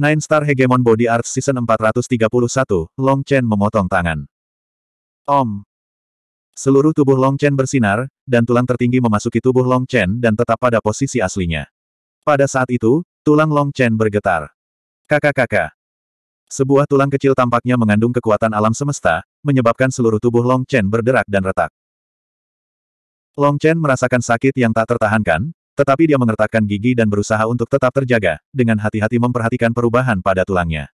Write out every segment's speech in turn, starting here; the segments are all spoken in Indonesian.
Nine Star Hegemon Body Art Season 431, Long Chen memotong tangan. Om. Seluruh tubuh Long Chen bersinar, dan tulang tertinggi memasuki tubuh Long Chen dan tetap pada posisi aslinya. Pada saat itu, tulang Long Chen bergetar. Kakak-kakak. Sebuah tulang kecil tampaknya mengandung kekuatan alam semesta, menyebabkan seluruh tubuh Long Chen berderak dan retak. Long Chen merasakan sakit yang tak tertahankan, tetapi dia mengertakkan gigi dan berusaha untuk tetap terjaga, dengan hati-hati memperhatikan perubahan pada tulangnya.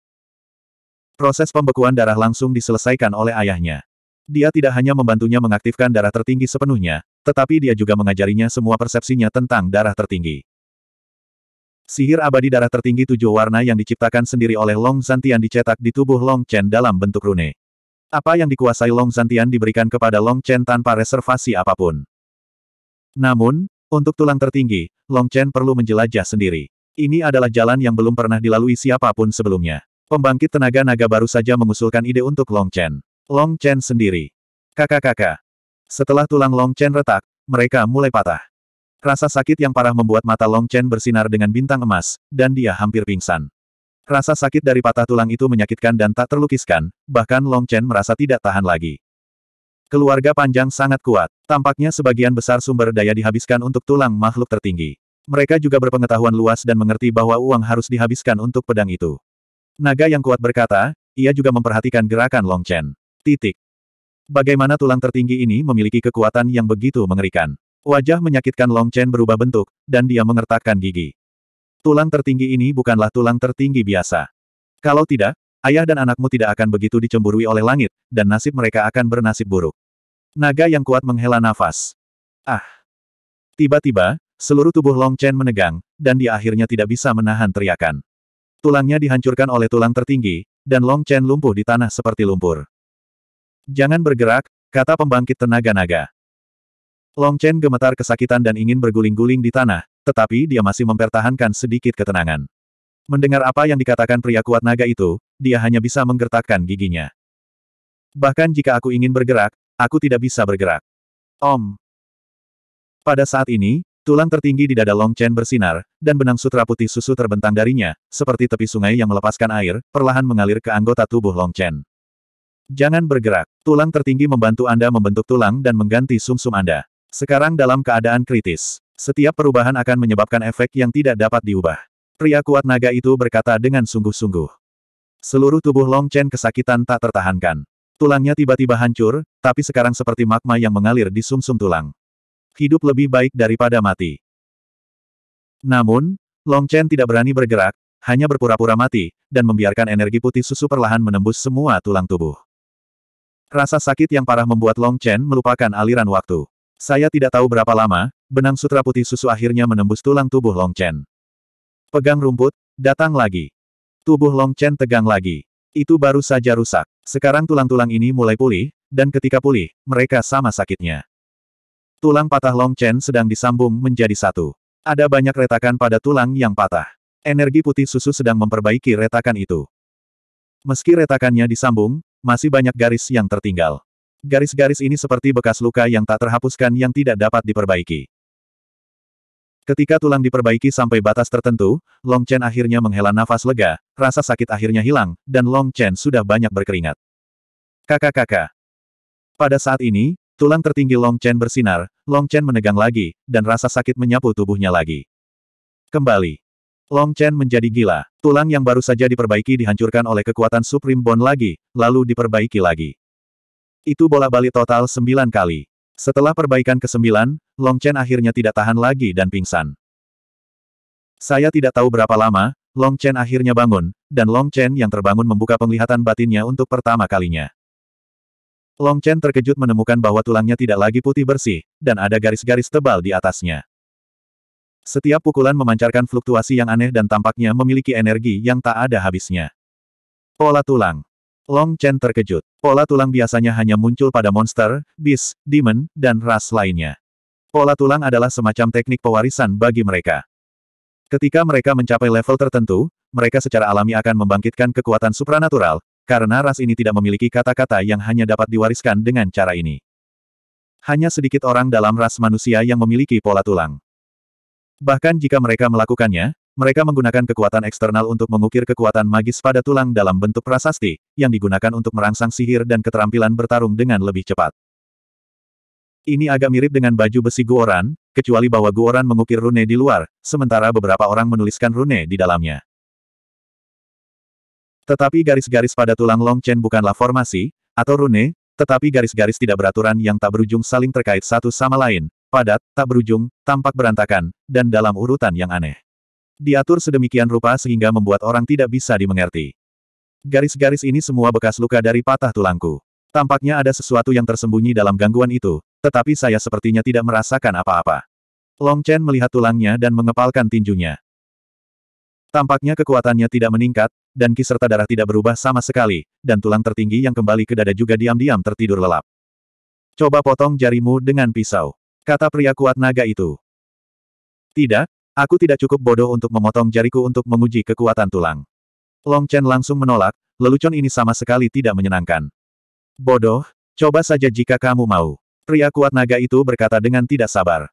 Proses pembekuan darah langsung diselesaikan oleh ayahnya. Dia tidak hanya membantunya mengaktifkan darah tertinggi sepenuhnya, tetapi dia juga mengajarinya semua persepsinya tentang darah tertinggi. Sihir abadi darah tertinggi tujuh warna yang diciptakan sendiri oleh Long Zantian dicetak di tubuh Long Chen dalam bentuk rune. Apa yang dikuasai Long Zantian diberikan kepada Long Chen tanpa reservasi apapun. Namun, untuk tulang tertinggi, Long Chen perlu menjelajah sendiri. Ini adalah jalan yang belum pernah dilalui siapapun sebelumnya. Pembangkit tenaga naga baru saja mengusulkan ide untuk Long Chen. Long Chen sendiri. Kakak-kakak. Setelah tulang Long Chen retak, mereka mulai patah. Rasa sakit yang parah membuat mata Long Chen bersinar dengan bintang emas, dan dia hampir pingsan. Rasa sakit dari patah tulang itu menyakitkan dan tak terlukiskan, bahkan Long Chen merasa tidak tahan lagi. Keluarga panjang sangat kuat. Tampaknya sebagian besar sumber daya dihabiskan untuk tulang makhluk tertinggi. Mereka juga berpengetahuan luas dan mengerti bahwa uang harus dihabiskan untuk pedang itu. Naga yang kuat berkata, ia juga memperhatikan gerakan Long Chen. Titik. Bagaimana tulang tertinggi ini memiliki kekuatan yang begitu mengerikan. Wajah menyakitkan Long Chen berubah bentuk, dan dia mengertakkan gigi. Tulang tertinggi ini bukanlah tulang tertinggi biasa. Kalau tidak, ayah dan anakmu tidak akan begitu dicemburui oleh langit, dan nasib mereka akan bernasib buruk. Naga yang kuat menghela nafas. Ah! Tiba-tiba, seluruh tubuh Long Chen menegang, dan dia akhirnya tidak bisa menahan teriakan. Tulangnya dihancurkan oleh tulang tertinggi, dan Long Chen lumpuh di tanah seperti lumpur. Jangan bergerak, kata pembangkit tenaga naga. Long Chen gemetar kesakitan dan ingin berguling-guling di tanah, tetapi dia masih mempertahankan sedikit ketenangan. Mendengar apa yang dikatakan pria kuat naga itu, dia hanya bisa menggertakkan giginya. Bahkan jika aku ingin bergerak, aku tidak bisa bergerak. Om. Pada saat ini, tulang tertinggi di dada Long Chen bersinar, dan benang sutra putih susu terbentang darinya, seperti tepi sungai yang melepaskan air, perlahan mengalir ke anggota tubuh Long Chen. Jangan bergerak, tulang tertinggi membantu Anda membentuk tulang dan mengganti sumsum -sum Anda. Sekarang dalam keadaan kritis, setiap perubahan akan menyebabkan efek yang tidak dapat diubah. Pria kuat naga itu berkata dengan sungguh-sungguh. Seluruh tubuh Long Chen kesakitan tak tertahankan. Tulangnya tiba-tiba hancur, tapi sekarang seperti magma yang mengalir di sumsum -sum tulang. Hidup lebih baik daripada mati. Namun, Long Chen tidak berani bergerak, hanya berpura-pura mati, dan membiarkan energi putih susu perlahan menembus semua tulang tubuh. Rasa sakit yang parah membuat Long Chen melupakan aliran waktu. Saya tidak tahu berapa lama, benang sutra putih susu akhirnya menembus tulang tubuh Long Chen. Pegang rumput, datang lagi. Tubuh Long Chen tegang lagi. Itu baru saja rusak. Sekarang tulang-tulang ini mulai pulih, dan ketika pulih, mereka sama sakitnya. Tulang patah Long Chen sedang disambung menjadi satu. Ada banyak retakan pada tulang yang patah. Energi putih susu sedang memperbaiki retakan itu. Meski retakannya disambung, masih banyak garis yang tertinggal. Garis-garis ini seperti bekas luka yang tak terhapuskan yang tidak dapat diperbaiki. Ketika tulang diperbaiki sampai batas tertentu, Long Chen akhirnya menghela nafas lega, rasa sakit akhirnya hilang, dan Long Chen sudah banyak berkeringat. Kakak-kakak. Pada saat ini, tulang tertinggi Long Chen bersinar, Long Chen menegang lagi, dan rasa sakit menyapu tubuhnya lagi. Kembali. Long Chen menjadi gila. Tulang yang baru saja diperbaiki dihancurkan oleh kekuatan Supreme Bond lagi, lalu diperbaiki lagi. Itu bola balik total sembilan kali. Setelah perbaikan ke-9, Long Chen akhirnya tidak tahan lagi dan pingsan. Saya tidak tahu berapa lama, Long Chen akhirnya bangun, dan Long Chen yang terbangun membuka penglihatan batinnya untuk pertama kalinya. Long Chen terkejut menemukan bahwa tulangnya tidak lagi putih bersih, dan ada garis-garis tebal di atasnya. Setiap pukulan memancarkan fluktuasi yang aneh dan tampaknya memiliki energi yang tak ada habisnya. Pola tulang Long Chen terkejut. Pola tulang biasanya hanya muncul pada monster, beast, demon, dan ras lainnya. Pola tulang adalah semacam teknik pewarisan bagi mereka. Ketika mereka mencapai level tertentu, mereka secara alami akan membangkitkan kekuatan supranatural, karena ras ini tidak memiliki kata-kata yang hanya dapat diwariskan dengan cara ini. Hanya sedikit orang dalam ras manusia yang memiliki pola tulang. Bahkan jika mereka melakukannya, mereka menggunakan kekuatan eksternal untuk mengukir kekuatan magis pada tulang dalam bentuk prasasti, yang digunakan untuk merangsang sihir dan keterampilan bertarung dengan lebih cepat. Ini agak mirip dengan baju besi Guoran, kecuali bahwa Guoran mengukir rune di luar, sementara beberapa orang menuliskan rune di dalamnya. Tetapi garis-garis pada tulang Long Chen bukanlah formasi, atau rune, tetapi garis-garis tidak beraturan yang tak berujung saling terkait satu sama lain, padat, tak berujung, tampak berantakan, dan dalam urutan yang aneh. Diatur sedemikian rupa sehingga membuat orang tidak bisa dimengerti. Garis-garis ini semua bekas luka dari patah tulangku. Tampaknya ada sesuatu yang tersembunyi dalam gangguan itu, tetapi saya sepertinya tidak merasakan apa-apa. Long Chen melihat tulangnya dan mengepalkan tinjunya. Tampaknya kekuatannya tidak meningkat, dan ki serta darah tidak berubah sama sekali, dan tulang tertinggi yang kembali ke dada juga diam-diam tertidur lelap. Coba potong jarimu dengan pisau, kata pria kuat naga itu. Tidak, Aku tidak cukup bodoh untuk memotong jariku untuk menguji kekuatan tulang. Long Chen langsung menolak, lelucon ini sama sekali tidak menyenangkan. Bodoh, coba saja jika kamu mau. Pria kuat naga itu berkata dengan tidak sabar.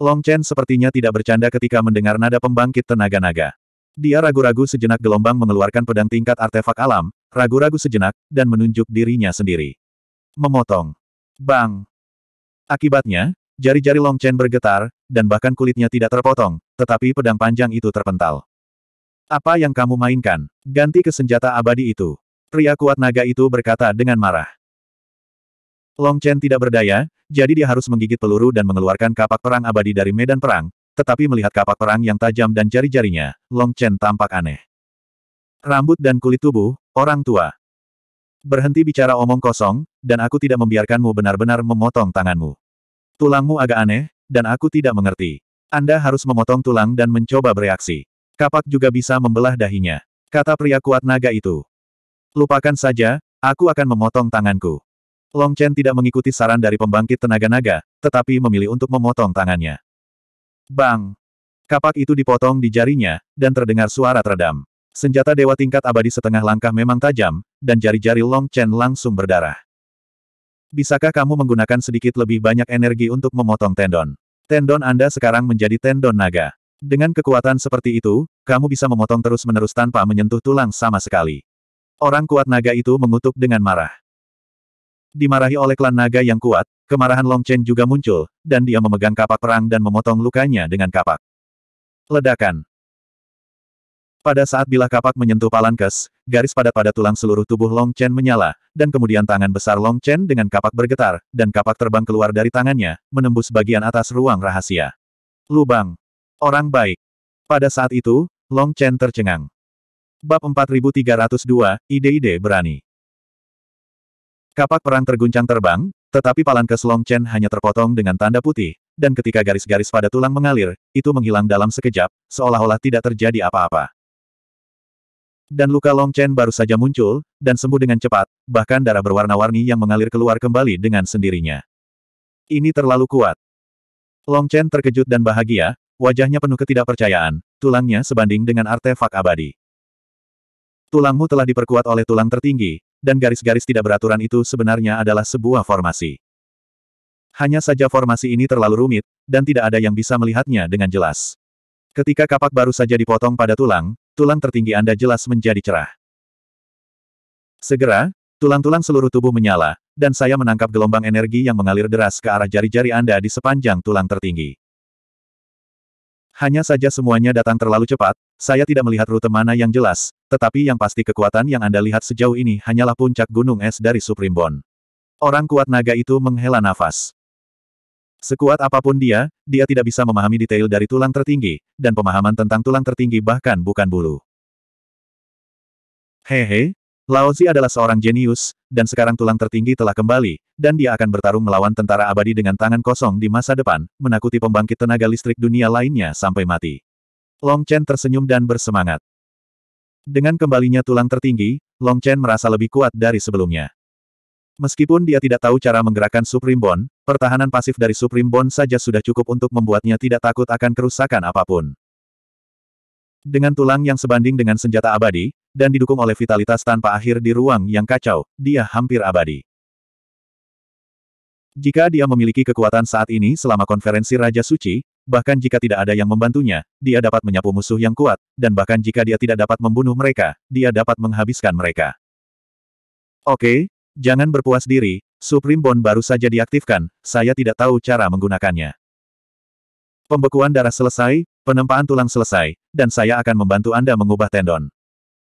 Long Chen sepertinya tidak bercanda ketika mendengar nada pembangkit tenaga naga. Dia ragu-ragu sejenak gelombang mengeluarkan pedang tingkat artefak alam, ragu-ragu sejenak, dan menunjuk dirinya sendiri. Memotong. Bang. Akibatnya, jari-jari Long Chen bergetar, dan bahkan kulitnya tidak terpotong, tetapi pedang panjang itu terpental. Apa yang kamu mainkan? Ganti ke senjata abadi itu. Pria kuat naga itu berkata dengan marah. Long Chen tidak berdaya, jadi dia harus menggigit peluru dan mengeluarkan kapak perang abadi dari medan perang, tetapi melihat kapak perang yang tajam dan jari-jarinya, Long Chen tampak aneh. Rambut dan kulit tubuh, orang tua. Berhenti bicara omong kosong, dan aku tidak membiarkanmu benar-benar memotong tanganmu. Tulangmu agak aneh, dan aku tidak mengerti. Anda harus memotong tulang dan mencoba bereaksi. Kapak juga bisa membelah dahinya. Kata pria kuat naga itu. Lupakan saja, aku akan memotong tanganku. Long Chen tidak mengikuti saran dari pembangkit tenaga naga, tetapi memilih untuk memotong tangannya. Bang! Kapak itu dipotong di jarinya, dan terdengar suara teredam. Senjata dewa tingkat abadi setengah langkah memang tajam, dan jari-jari Long Chen langsung berdarah. Bisakah kamu menggunakan sedikit lebih banyak energi untuk memotong tendon? Tendon Anda sekarang menjadi tendon naga. Dengan kekuatan seperti itu, kamu bisa memotong terus-menerus tanpa menyentuh tulang sama sekali. Orang kuat naga itu mengutuk dengan marah. Dimarahi oleh klan naga yang kuat, kemarahan Long Chen juga muncul, dan dia memegang kapak perang dan memotong lukanya dengan kapak. Ledakan, pada saat bila kapak menyentuh Palankes, garis padat pada tulang seluruh tubuh Long Chen menyala, dan kemudian tangan besar Long Chen dengan kapak bergetar, dan kapak terbang keluar dari tangannya, menembus bagian atas ruang rahasia. Lubang. Orang baik. Pada saat itu, Long Chen tercengang. Bab 4302, Ide-Ide Berani Kapak perang terguncang terbang, tetapi palankes Long Chen hanya terpotong dengan tanda putih, dan ketika garis-garis pada tulang mengalir, itu menghilang dalam sekejap, seolah-olah tidak terjadi apa-apa. Dan luka Long Chen baru saja muncul, dan sembuh dengan cepat, bahkan darah berwarna-warni yang mengalir keluar kembali dengan sendirinya. Ini terlalu kuat. Long Chen terkejut dan bahagia, wajahnya penuh ketidakpercayaan, tulangnya sebanding dengan artefak abadi. Tulangmu telah diperkuat oleh tulang tertinggi, dan garis-garis tidak beraturan itu sebenarnya adalah sebuah formasi. Hanya saja formasi ini terlalu rumit, dan tidak ada yang bisa melihatnya dengan jelas. Ketika kapak baru saja dipotong pada tulang, tulang tertinggi Anda jelas menjadi cerah. Segera, tulang-tulang seluruh tubuh menyala, dan saya menangkap gelombang energi yang mengalir deras ke arah jari-jari Anda di sepanjang tulang tertinggi. Hanya saja semuanya datang terlalu cepat, saya tidak melihat rute mana yang jelas, tetapi yang pasti kekuatan yang Anda lihat sejauh ini hanyalah puncak gunung es dari Supreme Bond. Orang kuat naga itu menghela nafas. Sekuat apapun dia, dia tidak bisa memahami detail dari tulang tertinggi, dan pemahaman tentang tulang tertinggi bahkan bukan bulu. Hehe, Laozi adalah seorang jenius, dan sekarang tulang tertinggi telah kembali, dan dia akan bertarung melawan tentara abadi dengan tangan kosong di masa depan, menakuti pembangkit tenaga listrik dunia lainnya sampai mati. Long Chen tersenyum dan bersemangat. Dengan kembalinya tulang tertinggi, Long Chen merasa lebih kuat dari sebelumnya. Meskipun dia tidak tahu cara menggerakkan Supreme Bond, pertahanan pasif dari Supreme Bond saja sudah cukup untuk membuatnya tidak takut akan kerusakan apapun. Dengan tulang yang sebanding dengan senjata abadi, dan didukung oleh vitalitas tanpa akhir di ruang yang kacau, dia hampir abadi. Jika dia memiliki kekuatan saat ini selama konferensi Raja Suci, bahkan jika tidak ada yang membantunya, dia dapat menyapu musuh yang kuat, dan bahkan jika dia tidak dapat membunuh mereka, dia dapat menghabiskan mereka. Oke, Jangan berpuas diri, Supreme Bond baru saja diaktifkan, saya tidak tahu cara menggunakannya. Pembekuan darah selesai, penempaan tulang selesai, dan saya akan membantu Anda mengubah tendon.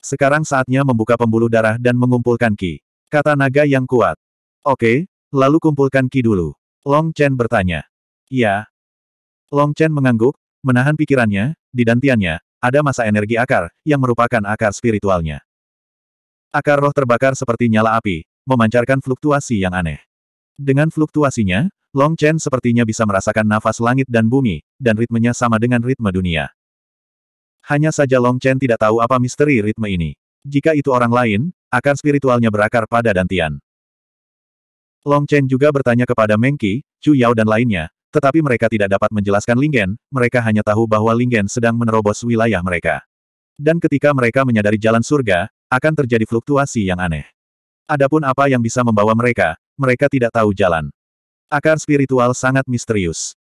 Sekarang saatnya membuka pembuluh darah dan mengumpulkan Ki. Kata naga yang kuat. Oke, lalu kumpulkan Ki dulu. Long Chen bertanya. Ya. Long Chen mengangguk, menahan pikirannya, di dantiannya, ada masa energi akar, yang merupakan akar spiritualnya. Akar roh terbakar seperti nyala api, memancarkan fluktuasi yang aneh. Dengan fluktuasinya, Long Chen sepertinya bisa merasakan nafas langit dan bumi, dan ritmenya sama dengan ritme dunia. Hanya saja Long Chen tidak tahu apa misteri ritme ini. Jika itu orang lain, akan spiritualnya berakar pada dantian. Long Chen juga bertanya kepada Mengki, Chu Yao dan lainnya, tetapi mereka tidak dapat menjelaskan Lingen, mereka hanya tahu bahwa Lingen sedang menerobos wilayah mereka. Dan ketika mereka menyadari jalan surga, akan terjadi fluktuasi yang aneh. Adapun apa yang bisa membawa mereka, mereka tidak tahu jalan. Akar spiritual sangat misterius.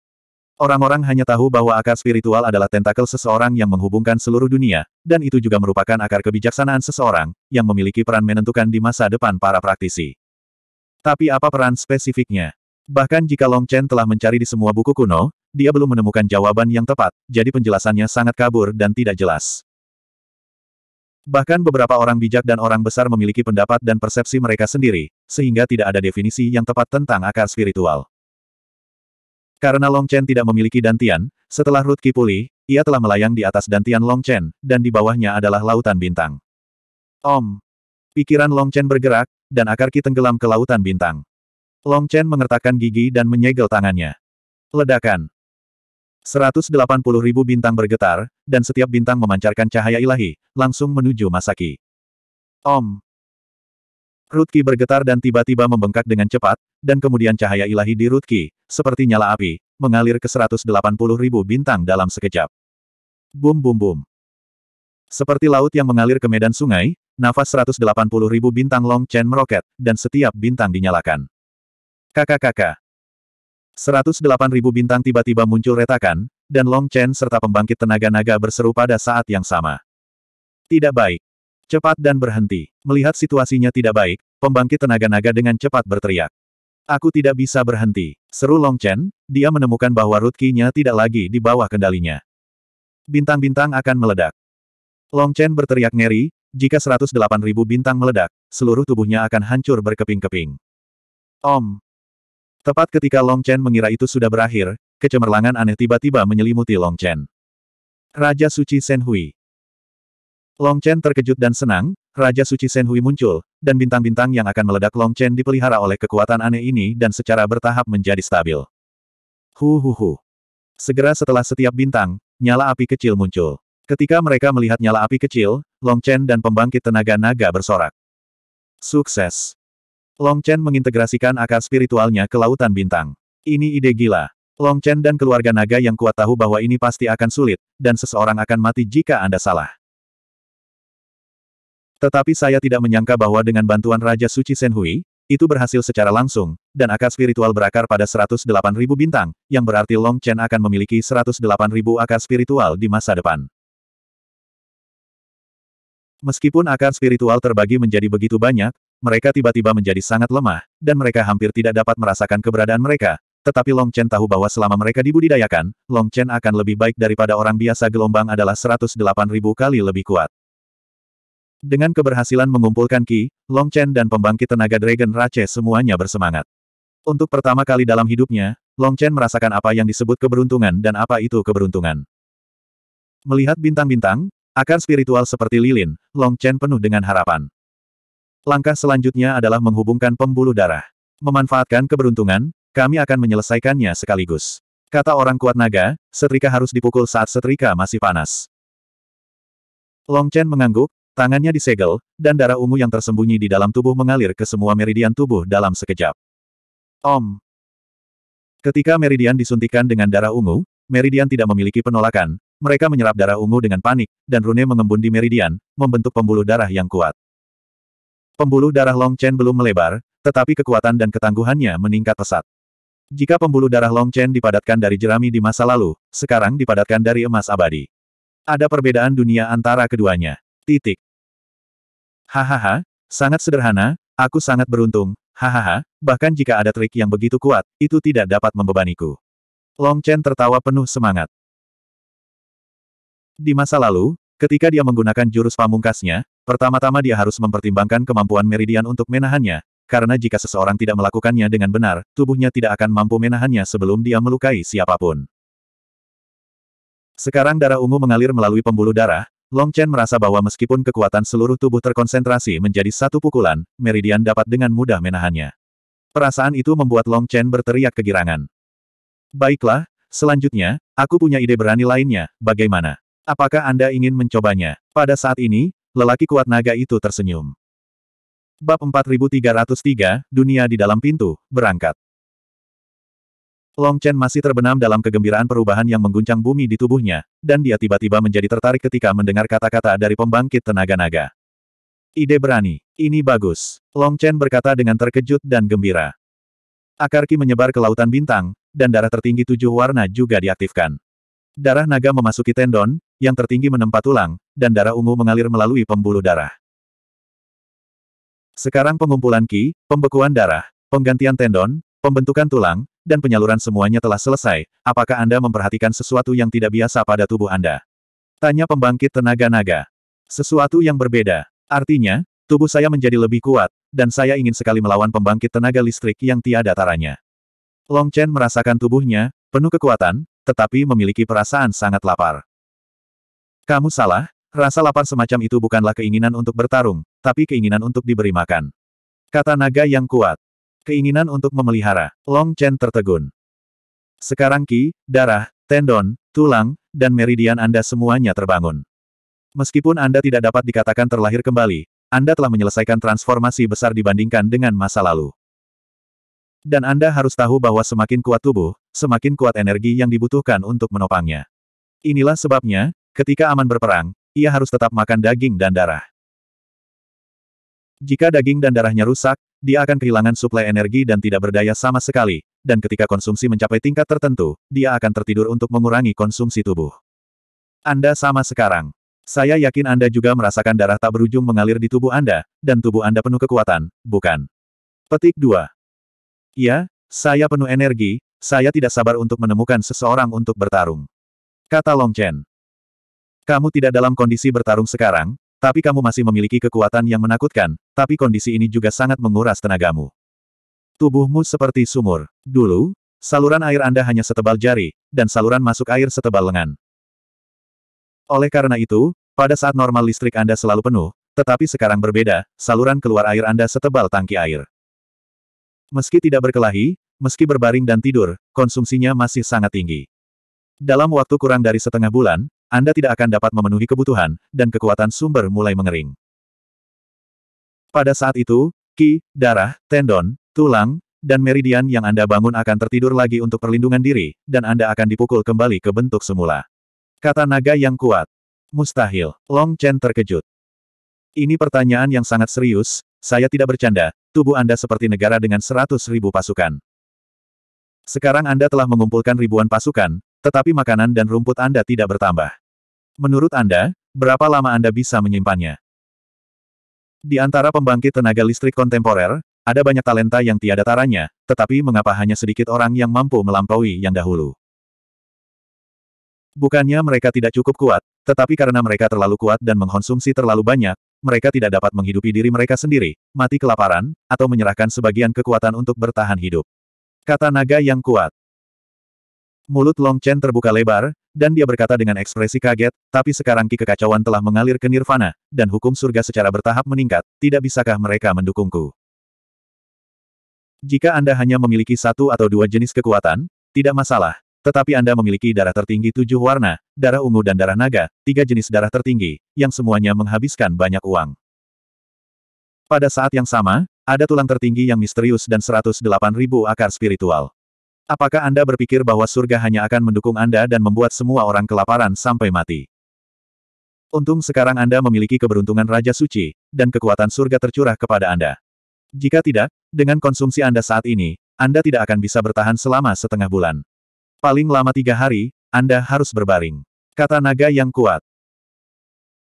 Orang-orang hanya tahu bahwa akar spiritual adalah tentakel seseorang yang menghubungkan seluruh dunia, dan itu juga merupakan akar kebijaksanaan seseorang, yang memiliki peran menentukan di masa depan para praktisi. Tapi apa peran spesifiknya? Bahkan jika Long Chen telah mencari di semua buku kuno, dia belum menemukan jawaban yang tepat, jadi penjelasannya sangat kabur dan tidak jelas. Bahkan beberapa orang bijak dan orang besar memiliki pendapat dan persepsi mereka sendiri, sehingga tidak ada definisi yang tepat tentang akar spiritual. Karena Long Chen tidak memiliki dantian, setelah Ruth Ki pulih, ia telah melayang di atas dantian Long Chen, dan di bawahnya adalah lautan bintang. Om! Pikiran Long Chen bergerak, dan akar Ki tenggelam ke lautan bintang. Long Chen mengertakkan gigi dan menyegel tangannya. Ledakan! ribu bintang bergetar, dan setiap bintang memancarkan cahaya ilahi, langsung menuju Masaki. Om. Rutki bergetar dan tiba-tiba membengkak dengan cepat, dan kemudian cahaya ilahi di Rutki, seperti nyala api, mengalir ke ribu bintang dalam sekejap. Bum bum bum. Seperti laut yang mengalir ke medan sungai, nafas 180 ribu bintang Long Chen meroket, dan setiap bintang dinyalakan. Kakak-kakak ribu bintang tiba-tiba muncul retakan, dan Long Chen serta pembangkit tenaga naga berseru pada saat yang sama. Tidak baik. Cepat dan berhenti. Melihat situasinya tidak baik, pembangkit tenaga naga dengan cepat berteriak. Aku tidak bisa berhenti. Seru Long Chen, dia menemukan bahwa rutkinya tidak lagi di bawah kendalinya. Bintang-bintang akan meledak. Long Chen berteriak ngeri, jika 108.000 bintang meledak, seluruh tubuhnya akan hancur berkeping-keping. Om, Tepat ketika Long Chen mengira itu sudah berakhir, kecemerlangan aneh tiba-tiba menyelimuti Long Chen. Raja Suci Senhui Long Chen terkejut dan senang, Raja Suci Senhui muncul, dan bintang-bintang yang akan meledak Long Chen dipelihara oleh kekuatan aneh ini dan secara bertahap menjadi stabil. Hu hu hu. Segera setelah setiap bintang, nyala api kecil muncul. Ketika mereka melihat nyala api kecil, Long Chen dan pembangkit tenaga naga bersorak. Sukses! Long Chen mengintegrasikan akar spiritualnya ke Lautan Bintang. Ini ide gila. Long Chen dan keluarga naga yang kuat tahu bahwa ini pasti akan sulit, dan seseorang akan mati jika Anda salah. Tetapi saya tidak menyangka bahwa dengan bantuan Raja Suci Senhui, itu berhasil secara langsung, dan akar spiritual berakar pada 108.000 bintang, yang berarti Long Chen akan memiliki 108.000 akar spiritual di masa depan. Meskipun akar spiritual terbagi menjadi begitu banyak, mereka tiba-tiba menjadi sangat lemah, dan mereka hampir tidak dapat merasakan keberadaan mereka, tetapi Long Chen tahu bahwa selama mereka dibudidayakan, Long Chen akan lebih baik daripada orang biasa gelombang adalah 108.000 kali lebih kuat. Dengan keberhasilan mengumpulkan Ki, Long Chen dan pembangkit tenaga Dragon Rache semuanya bersemangat. Untuk pertama kali dalam hidupnya, Long Chen merasakan apa yang disebut keberuntungan dan apa itu keberuntungan. Melihat bintang-bintang, akar spiritual seperti lilin, Long Chen penuh dengan harapan. Langkah selanjutnya adalah menghubungkan pembuluh darah. Memanfaatkan keberuntungan, kami akan menyelesaikannya sekaligus. Kata orang kuat naga, setrika harus dipukul saat setrika masih panas. Long Chen mengangguk, tangannya disegel, dan darah ungu yang tersembunyi di dalam tubuh mengalir ke semua meridian tubuh dalam sekejap. Om. Ketika meridian disuntikan dengan darah ungu, meridian tidak memiliki penolakan, mereka menyerap darah ungu dengan panik, dan rune mengembun di meridian, membentuk pembuluh darah yang kuat. Pembuluh darah Long Chen belum melebar, tetapi kekuatan dan ketangguhannya meningkat pesat. Jika pembuluh darah Long Chen dipadatkan dari jerami di masa lalu, sekarang dipadatkan dari emas abadi. Ada perbedaan dunia antara keduanya. Titik. Hahaha, sangat sederhana, aku sangat beruntung, hahaha, bahkan jika ada trik yang begitu kuat, itu tidak dapat membebaniku. Long Chen tertawa penuh semangat. Di masa lalu, Ketika dia menggunakan jurus pamungkasnya, pertama-tama dia harus mempertimbangkan kemampuan meridian untuk menahannya, karena jika seseorang tidak melakukannya dengan benar, tubuhnya tidak akan mampu menahannya sebelum dia melukai siapapun. Sekarang darah ungu mengalir melalui pembuluh darah, Long Chen merasa bahwa meskipun kekuatan seluruh tubuh terkonsentrasi menjadi satu pukulan, meridian dapat dengan mudah menahannya. Perasaan itu membuat Long Chen berteriak kegirangan. Baiklah, selanjutnya, aku punya ide berani lainnya, bagaimana? Apakah Anda ingin mencobanya? Pada saat ini, lelaki kuat naga itu tersenyum. Bab 4303, Dunia di dalam pintu, berangkat. Long Chen masih terbenam dalam kegembiraan perubahan yang mengguncang bumi di tubuhnya, dan dia tiba-tiba menjadi tertarik ketika mendengar kata-kata dari pembangkit tenaga naga. Ide berani. Ini bagus. Long Chen berkata dengan terkejut dan gembira. Akar Ki menyebar ke lautan bintang, dan darah tertinggi tujuh warna juga diaktifkan. Darah naga memasuki tendon, yang tertinggi menempa tulang, dan darah ungu mengalir melalui pembuluh darah. Sekarang pengumpulan ki, pembekuan darah, penggantian tendon, pembentukan tulang, dan penyaluran semuanya telah selesai, apakah Anda memperhatikan sesuatu yang tidak biasa pada tubuh Anda? Tanya pembangkit tenaga naga. Sesuatu yang berbeda. Artinya, tubuh saya menjadi lebih kuat, dan saya ingin sekali melawan pembangkit tenaga listrik yang tiada taranya. Long Chen merasakan tubuhnya, penuh kekuatan, tetapi memiliki perasaan sangat lapar. Kamu salah, rasa lapar semacam itu bukanlah keinginan untuk bertarung, tapi keinginan untuk diberi makan. Kata naga yang kuat. Keinginan untuk memelihara. Long Chen tertegun. Sekarang ki, darah, tendon, tulang, dan meridian Anda semuanya terbangun. Meskipun Anda tidak dapat dikatakan terlahir kembali, Anda telah menyelesaikan transformasi besar dibandingkan dengan masa lalu. Dan Anda harus tahu bahwa semakin kuat tubuh, semakin kuat energi yang dibutuhkan untuk menopangnya. Inilah sebabnya, Ketika aman berperang, ia harus tetap makan daging dan darah. Jika daging dan darahnya rusak, dia akan kehilangan suplai energi dan tidak berdaya sama sekali, dan ketika konsumsi mencapai tingkat tertentu, dia akan tertidur untuk mengurangi konsumsi tubuh. Anda sama sekarang. Saya yakin Anda juga merasakan darah tak berujung mengalir di tubuh Anda, dan tubuh Anda penuh kekuatan, bukan? Petik 2. Ya, saya penuh energi, saya tidak sabar untuk menemukan seseorang untuk bertarung. Kata Long Chen. Kamu tidak dalam kondisi bertarung sekarang, tapi kamu masih memiliki kekuatan yang menakutkan, tapi kondisi ini juga sangat menguras tenagamu. Tubuhmu seperti sumur. Dulu, saluran air Anda hanya setebal jari, dan saluran masuk air setebal lengan. Oleh karena itu, pada saat normal listrik Anda selalu penuh, tetapi sekarang berbeda, saluran keluar air Anda setebal tangki air. Meski tidak berkelahi, meski berbaring dan tidur, konsumsinya masih sangat tinggi. Dalam waktu kurang dari setengah bulan, anda tidak akan dapat memenuhi kebutuhan, dan kekuatan sumber mulai mengering. Pada saat itu, ki, darah, tendon, tulang, dan meridian yang Anda bangun akan tertidur lagi untuk perlindungan diri, dan Anda akan dipukul kembali ke bentuk semula. Kata naga yang kuat. Mustahil. Long Chen terkejut. Ini pertanyaan yang sangat serius, saya tidak bercanda, tubuh Anda seperti negara dengan seratus ribu pasukan. Sekarang Anda telah mengumpulkan ribuan pasukan, tetapi makanan dan rumput Anda tidak bertambah. Menurut Anda, berapa lama Anda bisa menyimpannya? Di antara pembangkit tenaga listrik kontemporer, ada banyak talenta yang tiada taranya, tetapi mengapa hanya sedikit orang yang mampu melampaui yang dahulu? Bukannya mereka tidak cukup kuat, tetapi karena mereka terlalu kuat dan mengkonsumsi terlalu banyak, mereka tidak dapat menghidupi diri mereka sendiri, mati kelaparan, atau menyerahkan sebagian kekuatan untuk bertahan hidup. Kata naga yang kuat. Mulut Long Chen terbuka lebar, dan dia berkata dengan ekspresi kaget, tapi sekarang ki kekacauan telah mengalir ke nirvana, dan hukum surga secara bertahap meningkat, tidak bisakah mereka mendukungku? Jika Anda hanya memiliki satu atau dua jenis kekuatan, tidak masalah, tetapi Anda memiliki darah tertinggi tujuh warna, darah ungu dan darah naga, tiga jenis darah tertinggi, yang semuanya menghabiskan banyak uang. Pada saat yang sama, ada tulang tertinggi yang misterius dan 108.000 akar spiritual. Apakah Anda berpikir bahwa surga hanya akan mendukung Anda dan membuat semua orang kelaparan sampai mati? Untung sekarang Anda memiliki keberuntungan Raja Suci, dan kekuatan surga tercurah kepada Anda. Jika tidak, dengan konsumsi Anda saat ini, Anda tidak akan bisa bertahan selama setengah bulan. Paling lama tiga hari, Anda harus berbaring. Kata naga yang kuat.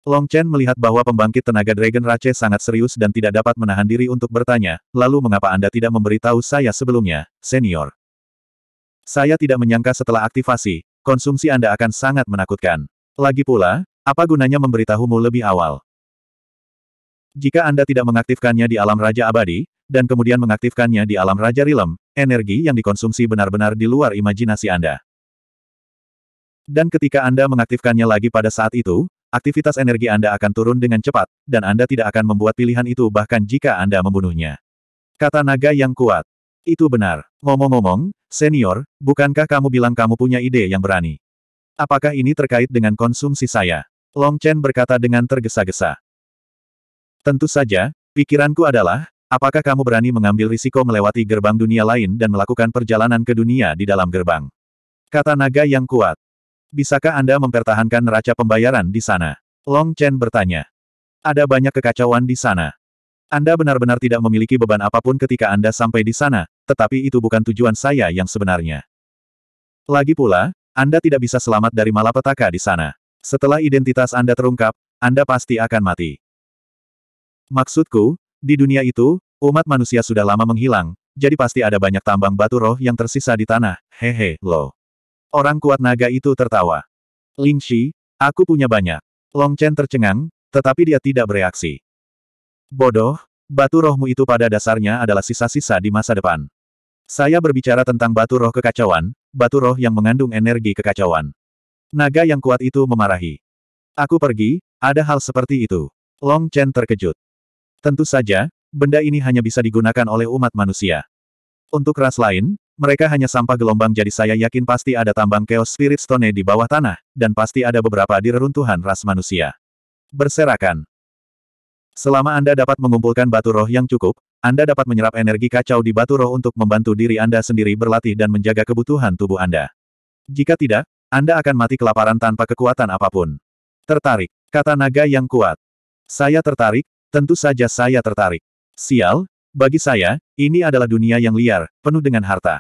Long Chen melihat bahwa pembangkit tenaga Dragon Rache sangat serius dan tidak dapat menahan diri untuk bertanya, lalu mengapa Anda tidak memberitahu saya sebelumnya, senior? Saya tidak menyangka setelah aktivasi, konsumsi Anda akan sangat menakutkan. Lagi pula, apa gunanya memberitahumu lebih awal? Jika Anda tidak mengaktifkannya di alam Raja Abadi, dan kemudian mengaktifkannya di alam Raja Rilem, energi yang dikonsumsi benar-benar di luar imajinasi Anda. Dan ketika Anda mengaktifkannya lagi pada saat itu, aktivitas energi Anda akan turun dengan cepat, dan Anda tidak akan membuat pilihan itu bahkan jika Anda membunuhnya. Kata naga yang kuat. Itu benar. Ngomong-ngomong, Senior, bukankah kamu bilang kamu punya ide yang berani? Apakah ini terkait dengan konsumsi saya? Long Chen berkata dengan tergesa-gesa. Tentu saja, pikiranku adalah, apakah kamu berani mengambil risiko melewati gerbang dunia lain dan melakukan perjalanan ke dunia di dalam gerbang? Kata naga yang kuat. Bisakah Anda mempertahankan neraca pembayaran di sana? Long Chen bertanya. Ada banyak kekacauan di sana. Anda benar-benar tidak memiliki beban apapun ketika Anda sampai di sana, tetapi itu bukan tujuan saya yang sebenarnya. Lagi pula, Anda tidak bisa selamat dari malapetaka di sana. Setelah identitas Anda terungkap, Anda pasti akan mati. Maksudku, di dunia itu, umat manusia sudah lama menghilang, jadi pasti ada banyak tambang batu roh yang tersisa di tanah, hehe, lo. Orang kuat naga itu tertawa. Ling Shi, aku punya banyak. Long Chen tercengang, tetapi dia tidak bereaksi. Bodoh, batu rohmu itu pada dasarnya adalah sisa-sisa di masa depan. Saya berbicara tentang batu roh kekacauan, batu roh yang mengandung energi kekacauan. Naga yang kuat itu memarahi. Aku pergi, ada hal seperti itu. Long Chen terkejut. Tentu saja, benda ini hanya bisa digunakan oleh umat manusia. Untuk ras lain, mereka hanya sampah gelombang jadi saya yakin pasti ada tambang Chaos Spirit Stone di bawah tanah, dan pasti ada beberapa di reruntuhan ras manusia. Berserakan. Selama Anda dapat mengumpulkan batu roh yang cukup, Anda dapat menyerap energi kacau di batu roh untuk membantu diri Anda sendiri berlatih dan menjaga kebutuhan tubuh Anda. Jika tidak, Anda akan mati kelaparan tanpa kekuatan apapun. Tertarik, kata naga yang kuat. Saya tertarik, tentu saja saya tertarik. Sial, bagi saya, ini adalah dunia yang liar, penuh dengan harta.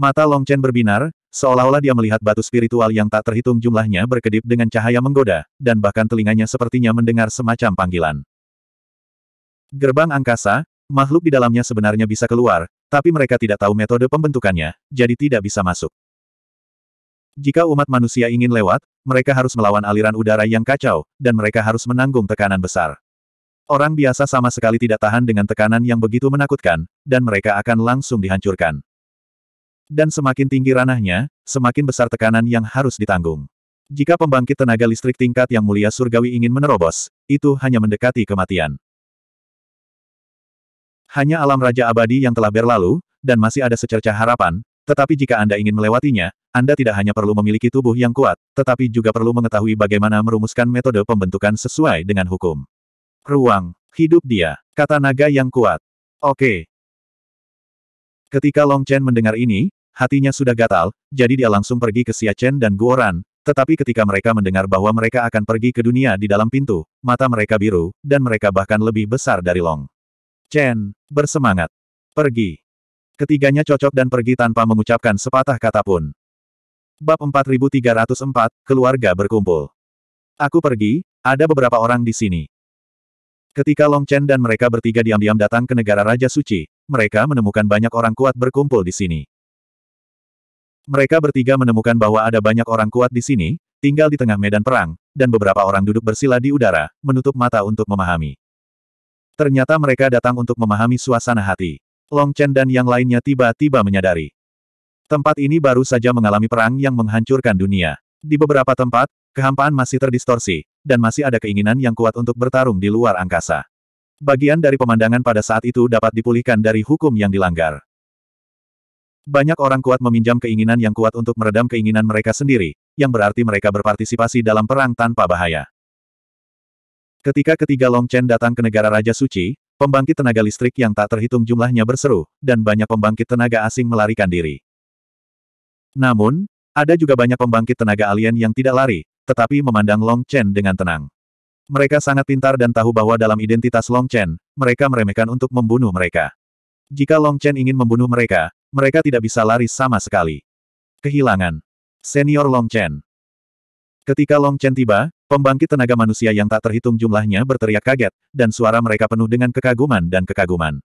Mata Longchen berbinar, Seolah-olah dia melihat batu spiritual yang tak terhitung jumlahnya berkedip dengan cahaya menggoda, dan bahkan telinganya sepertinya mendengar semacam panggilan. Gerbang angkasa, makhluk di dalamnya sebenarnya bisa keluar, tapi mereka tidak tahu metode pembentukannya, jadi tidak bisa masuk. Jika umat manusia ingin lewat, mereka harus melawan aliran udara yang kacau, dan mereka harus menanggung tekanan besar. Orang biasa sama sekali tidak tahan dengan tekanan yang begitu menakutkan, dan mereka akan langsung dihancurkan. Dan semakin tinggi ranahnya, semakin besar tekanan yang harus ditanggung. Jika pembangkit tenaga listrik tingkat yang mulia surgawi ingin menerobos, itu hanya mendekati kematian. Hanya alam raja abadi yang telah berlalu, dan masih ada secerca harapan, tetapi jika Anda ingin melewatinya, Anda tidak hanya perlu memiliki tubuh yang kuat, tetapi juga perlu mengetahui bagaimana merumuskan metode pembentukan sesuai dengan hukum. Ruang, hidup dia, kata naga yang kuat. Oke. Ketika Long Chen mendengar ini, hatinya sudah gatal, jadi dia langsung pergi ke Siachen dan Guoran, tetapi ketika mereka mendengar bahwa mereka akan pergi ke dunia di dalam pintu, mata mereka biru, dan mereka bahkan lebih besar dari Long. Chen, bersemangat. Pergi. Ketiganya cocok dan pergi tanpa mengucapkan sepatah kata pun. Bab 4304, Keluarga Berkumpul. Aku pergi, ada beberapa orang di sini. Ketika Long Chen dan mereka bertiga diam-diam datang ke negara Raja Suci, mereka menemukan banyak orang kuat berkumpul di sini. Mereka bertiga menemukan bahwa ada banyak orang kuat di sini, tinggal di tengah medan perang, dan beberapa orang duduk bersila di udara, menutup mata untuk memahami. Ternyata mereka datang untuk memahami suasana hati. Long Chen dan yang lainnya tiba-tiba menyadari. Tempat ini baru saja mengalami perang yang menghancurkan dunia. Di beberapa tempat, kehampaan masih terdistorsi, dan masih ada keinginan yang kuat untuk bertarung di luar angkasa. Bagian dari pemandangan pada saat itu dapat dipulihkan dari hukum yang dilanggar. Banyak orang kuat meminjam keinginan yang kuat untuk meredam keinginan mereka sendiri, yang berarti mereka berpartisipasi dalam perang tanpa bahaya. Ketika ketiga Long Chen datang ke negara Raja Suci, pembangkit tenaga listrik yang tak terhitung jumlahnya berseru, dan banyak pembangkit tenaga asing melarikan diri. Namun, ada juga banyak pembangkit tenaga alien yang tidak lari, tetapi memandang Long Chen dengan tenang. Mereka sangat pintar dan tahu bahwa dalam identitas Long Chen, mereka meremehkan untuk membunuh mereka. Jika Long Chen ingin membunuh mereka, mereka tidak bisa lari sama sekali. Kehilangan. Senior Long Chen. Ketika Long Chen tiba, pembangkit tenaga manusia yang tak terhitung jumlahnya berteriak kaget, dan suara mereka penuh dengan kekaguman dan kekaguman.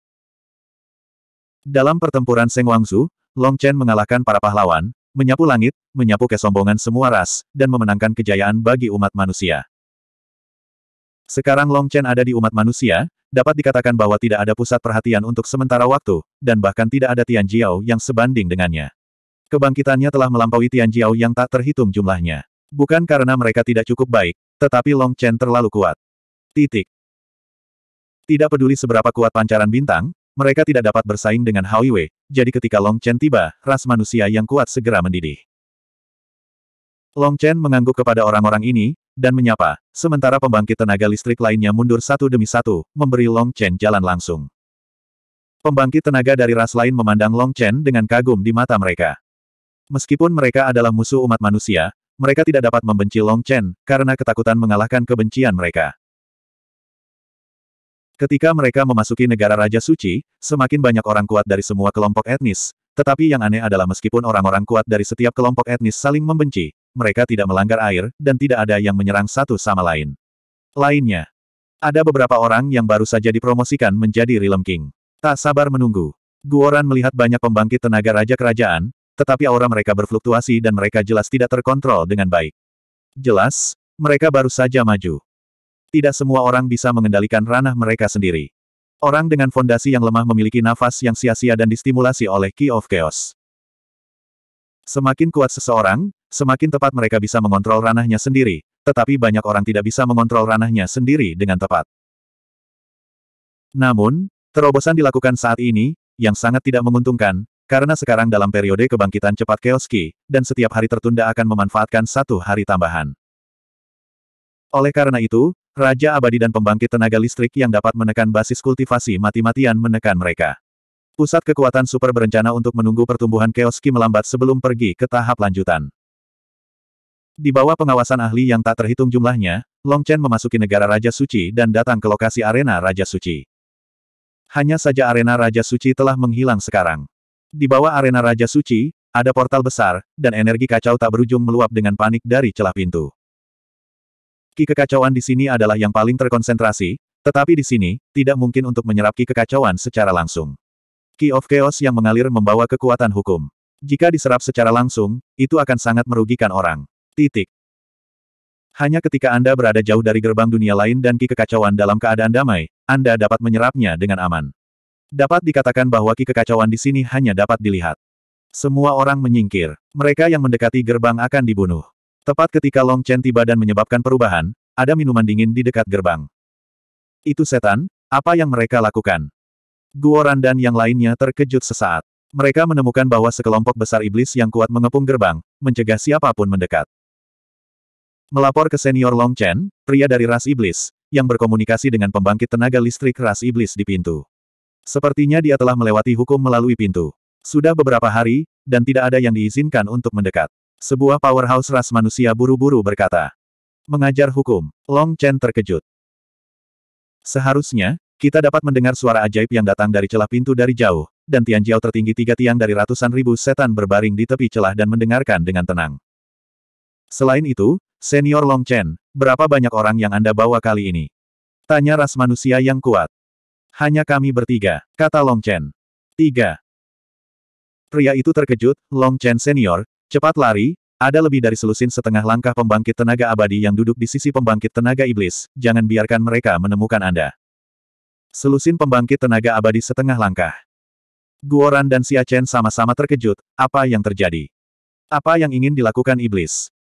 Dalam pertempuran Seng Wangzu, Long Chen mengalahkan para pahlawan, menyapu langit, menyapu kesombongan semua ras, dan memenangkan kejayaan bagi umat manusia. Sekarang Long Chen ada di umat manusia, dapat dikatakan bahwa tidak ada pusat perhatian untuk sementara waktu, dan bahkan tidak ada Tian Jiao yang sebanding dengannya. Kebangkitannya telah melampaui Tian Jiao yang tak terhitung jumlahnya. Bukan karena mereka tidak cukup baik, tetapi Long Chen terlalu kuat. Titik. Tidak peduli seberapa kuat pancaran bintang, mereka tidak dapat bersaing dengan Hao Yue, jadi ketika Long Chen tiba, ras manusia yang kuat segera mendidih. Long Chen mengangguk kepada orang-orang ini, dan menyapa, sementara pembangkit tenaga listrik lainnya mundur satu demi satu, memberi Long Chen jalan langsung. Pembangkit tenaga dari ras lain memandang Long Chen dengan kagum di mata mereka. Meskipun mereka adalah musuh umat manusia, mereka tidak dapat membenci Long Chen, karena ketakutan mengalahkan kebencian mereka. Ketika mereka memasuki negara Raja Suci, semakin banyak orang kuat dari semua kelompok etnis, tetapi yang aneh adalah meskipun orang-orang kuat dari setiap kelompok etnis saling membenci, mereka tidak melanggar air, dan tidak ada yang menyerang satu sama lain. Lainnya. Ada beberapa orang yang baru saja dipromosikan menjadi Realm King. Tak sabar menunggu. Guoran melihat banyak pembangkit tenaga raja kerajaan, tetapi aura mereka berfluktuasi dan mereka jelas tidak terkontrol dengan baik. Jelas, mereka baru saja maju. Tidak semua orang bisa mengendalikan ranah mereka sendiri. Orang dengan fondasi yang lemah memiliki nafas yang sia-sia dan distimulasi oleh Key of Chaos. Semakin kuat seseorang, Semakin tepat mereka bisa mengontrol ranahnya sendiri, tetapi banyak orang tidak bisa mengontrol ranahnya sendiri dengan tepat. Namun, terobosan dilakukan saat ini, yang sangat tidak menguntungkan, karena sekarang dalam periode kebangkitan cepat Keoski, dan setiap hari tertunda akan memanfaatkan satu hari tambahan. Oleh karena itu, Raja Abadi dan pembangkit tenaga listrik yang dapat menekan basis kultivasi mati-matian menekan mereka. Pusat kekuatan super berencana untuk menunggu pertumbuhan Keoski melambat sebelum pergi ke tahap lanjutan. Di bawah pengawasan ahli yang tak terhitung jumlahnya, Long Chen memasuki negara Raja Suci dan datang ke lokasi arena Raja Suci. Hanya saja arena Raja Suci telah menghilang sekarang. Di bawah arena Raja Suci, ada portal besar, dan energi kacau tak berujung meluap dengan panik dari celah pintu. Ki kekacauan di sini adalah yang paling terkonsentrasi, tetapi di sini, tidak mungkin untuk menyerap ki kekacauan secara langsung. Ki of Chaos yang mengalir membawa kekuatan hukum. Jika diserap secara langsung, itu akan sangat merugikan orang. Titik. Hanya ketika Anda berada jauh dari gerbang dunia lain dan ki kekacauan dalam keadaan damai, Anda dapat menyerapnya dengan aman. Dapat dikatakan bahwa ki kekacauan di sini hanya dapat dilihat. Semua orang menyingkir. Mereka yang mendekati gerbang akan dibunuh. Tepat ketika Long Chen tiba dan menyebabkan perubahan, ada minuman dingin di dekat gerbang. Itu setan, apa yang mereka lakukan? Guoran dan yang lainnya terkejut sesaat. Mereka menemukan bahwa sekelompok besar iblis yang kuat mengepung gerbang, mencegah siapapun mendekat. Melapor ke senior Long Chen, pria dari ras iblis, yang berkomunikasi dengan pembangkit tenaga listrik ras iblis di pintu. Sepertinya dia telah melewati hukum melalui pintu. Sudah beberapa hari, dan tidak ada yang diizinkan untuk mendekat. Sebuah powerhouse ras manusia buru-buru berkata. Mengajar hukum, Long Chen terkejut. Seharusnya, kita dapat mendengar suara ajaib yang datang dari celah pintu dari jauh, dan Tian Jiao tertinggi tiga tiang dari ratusan ribu setan berbaring di tepi celah dan mendengarkan dengan tenang. Selain itu, Senior Long Chen, berapa banyak orang yang Anda bawa kali ini? Tanya ras manusia yang kuat. Hanya kami bertiga, kata Long Chen. Tiga. Pria itu terkejut, Long Chen senior, cepat lari, ada lebih dari selusin setengah langkah pembangkit tenaga abadi yang duduk di sisi pembangkit tenaga iblis, jangan biarkan mereka menemukan Anda. Selusin pembangkit tenaga abadi setengah langkah. Guoran dan Xia Chen sama-sama terkejut, apa yang terjadi? Apa yang ingin dilakukan iblis?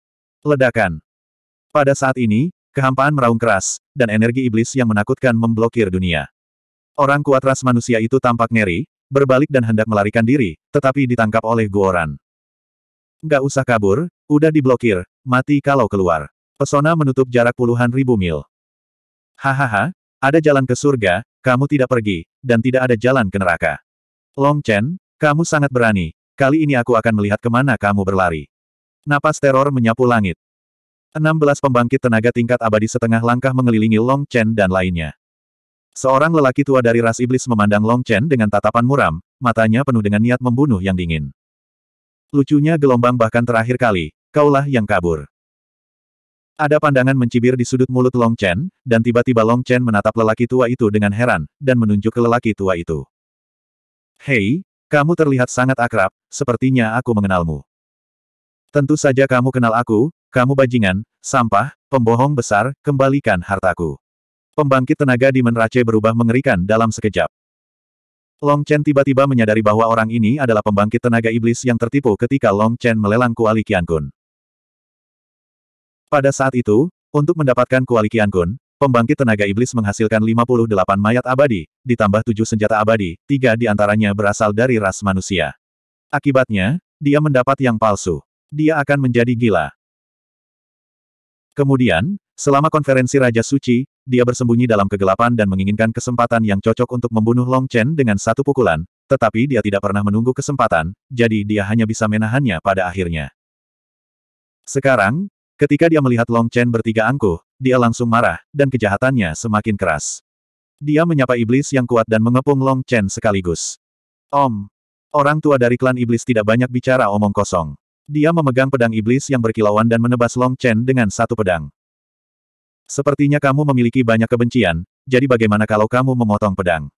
Ledakan. Pada saat ini, kehampaan meraung keras, dan energi iblis yang menakutkan memblokir dunia. Orang kuat ras manusia itu tampak ngeri, berbalik dan hendak melarikan diri, tetapi ditangkap oleh Guoran. Gak usah kabur, udah diblokir, mati kalau keluar. Pesona menutup jarak puluhan ribu mil. Hahaha, ada jalan ke surga, kamu tidak pergi, dan tidak ada jalan ke neraka. Long Chen, kamu sangat berani, kali ini aku akan melihat kemana kamu berlari. Napas teror menyapu langit. 16 pembangkit tenaga tingkat abadi setengah langkah mengelilingi Long Chen dan lainnya. Seorang lelaki tua dari ras iblis memandang Long Chen dengan tatapan muram, matanya penuh dengan niat membunuh yang dingin. Lucunya gelombang bahkan terakhir kali, kaulah yang kabur. Ada pandangan mencibir di sudut mulut Long Chen, dan tiba-tiba Long Chen menatap lelaki tua itu dengan heran, dan menunjuk ke lelaki tua itu. Hei, kamu terlihat sangat akrab, sepertinya aku mengenalmu. Tentu saja kamu kenal aku, kamu bajingan, sampah, pembohong besar, kembalikan hartaku. Pembangkit tenaga di Menrace berubah mengerikan dalam sekejap. Long Chen tiba-tiba menyadari bahwa orang ini adalah pembangkit tenaga iblis yang tertipu ketika Long Chen melelang kuali Kun. Pada saat itu, untuk mendapatkan kuali Kun, pembangkit tenaga iblis menghasilkan 58 mayat abadi, ditambah 7 senjata abadi, tiga di antaranya berasal dari ras manusia. Akibatnya, dia mendapat yang palsu. Dia akan menjadi gila. Kemudian, selama konferensi Raja Suci, dia bersembunyi dalam kegelapan dan menginginkan kesempatan yang cocok untuk membunuh Long Chen dengan satu pukulan, tetapi dia tidak pernah menunggu kesempatan, jadi dia hanya bisa menahannya pada akhirnya. Sekarang, ketika dia melihat Long Chen bertiga angkuh, dia langsung marah, dan kejahatannya semakin keras. Dia menyapa iblis yang kuat dan mengepung Long Chen sekaligus. Om. Orang tua dari klan iblis tidak banyak bicara omong kosong. Dia memegang pedang iblis yang berkilauan dan menebas Long Chen dengan satu pedang. Sepertinya kamu memiliki banyak kebencian, jadi bagaimana kalau kamu memotong pedang?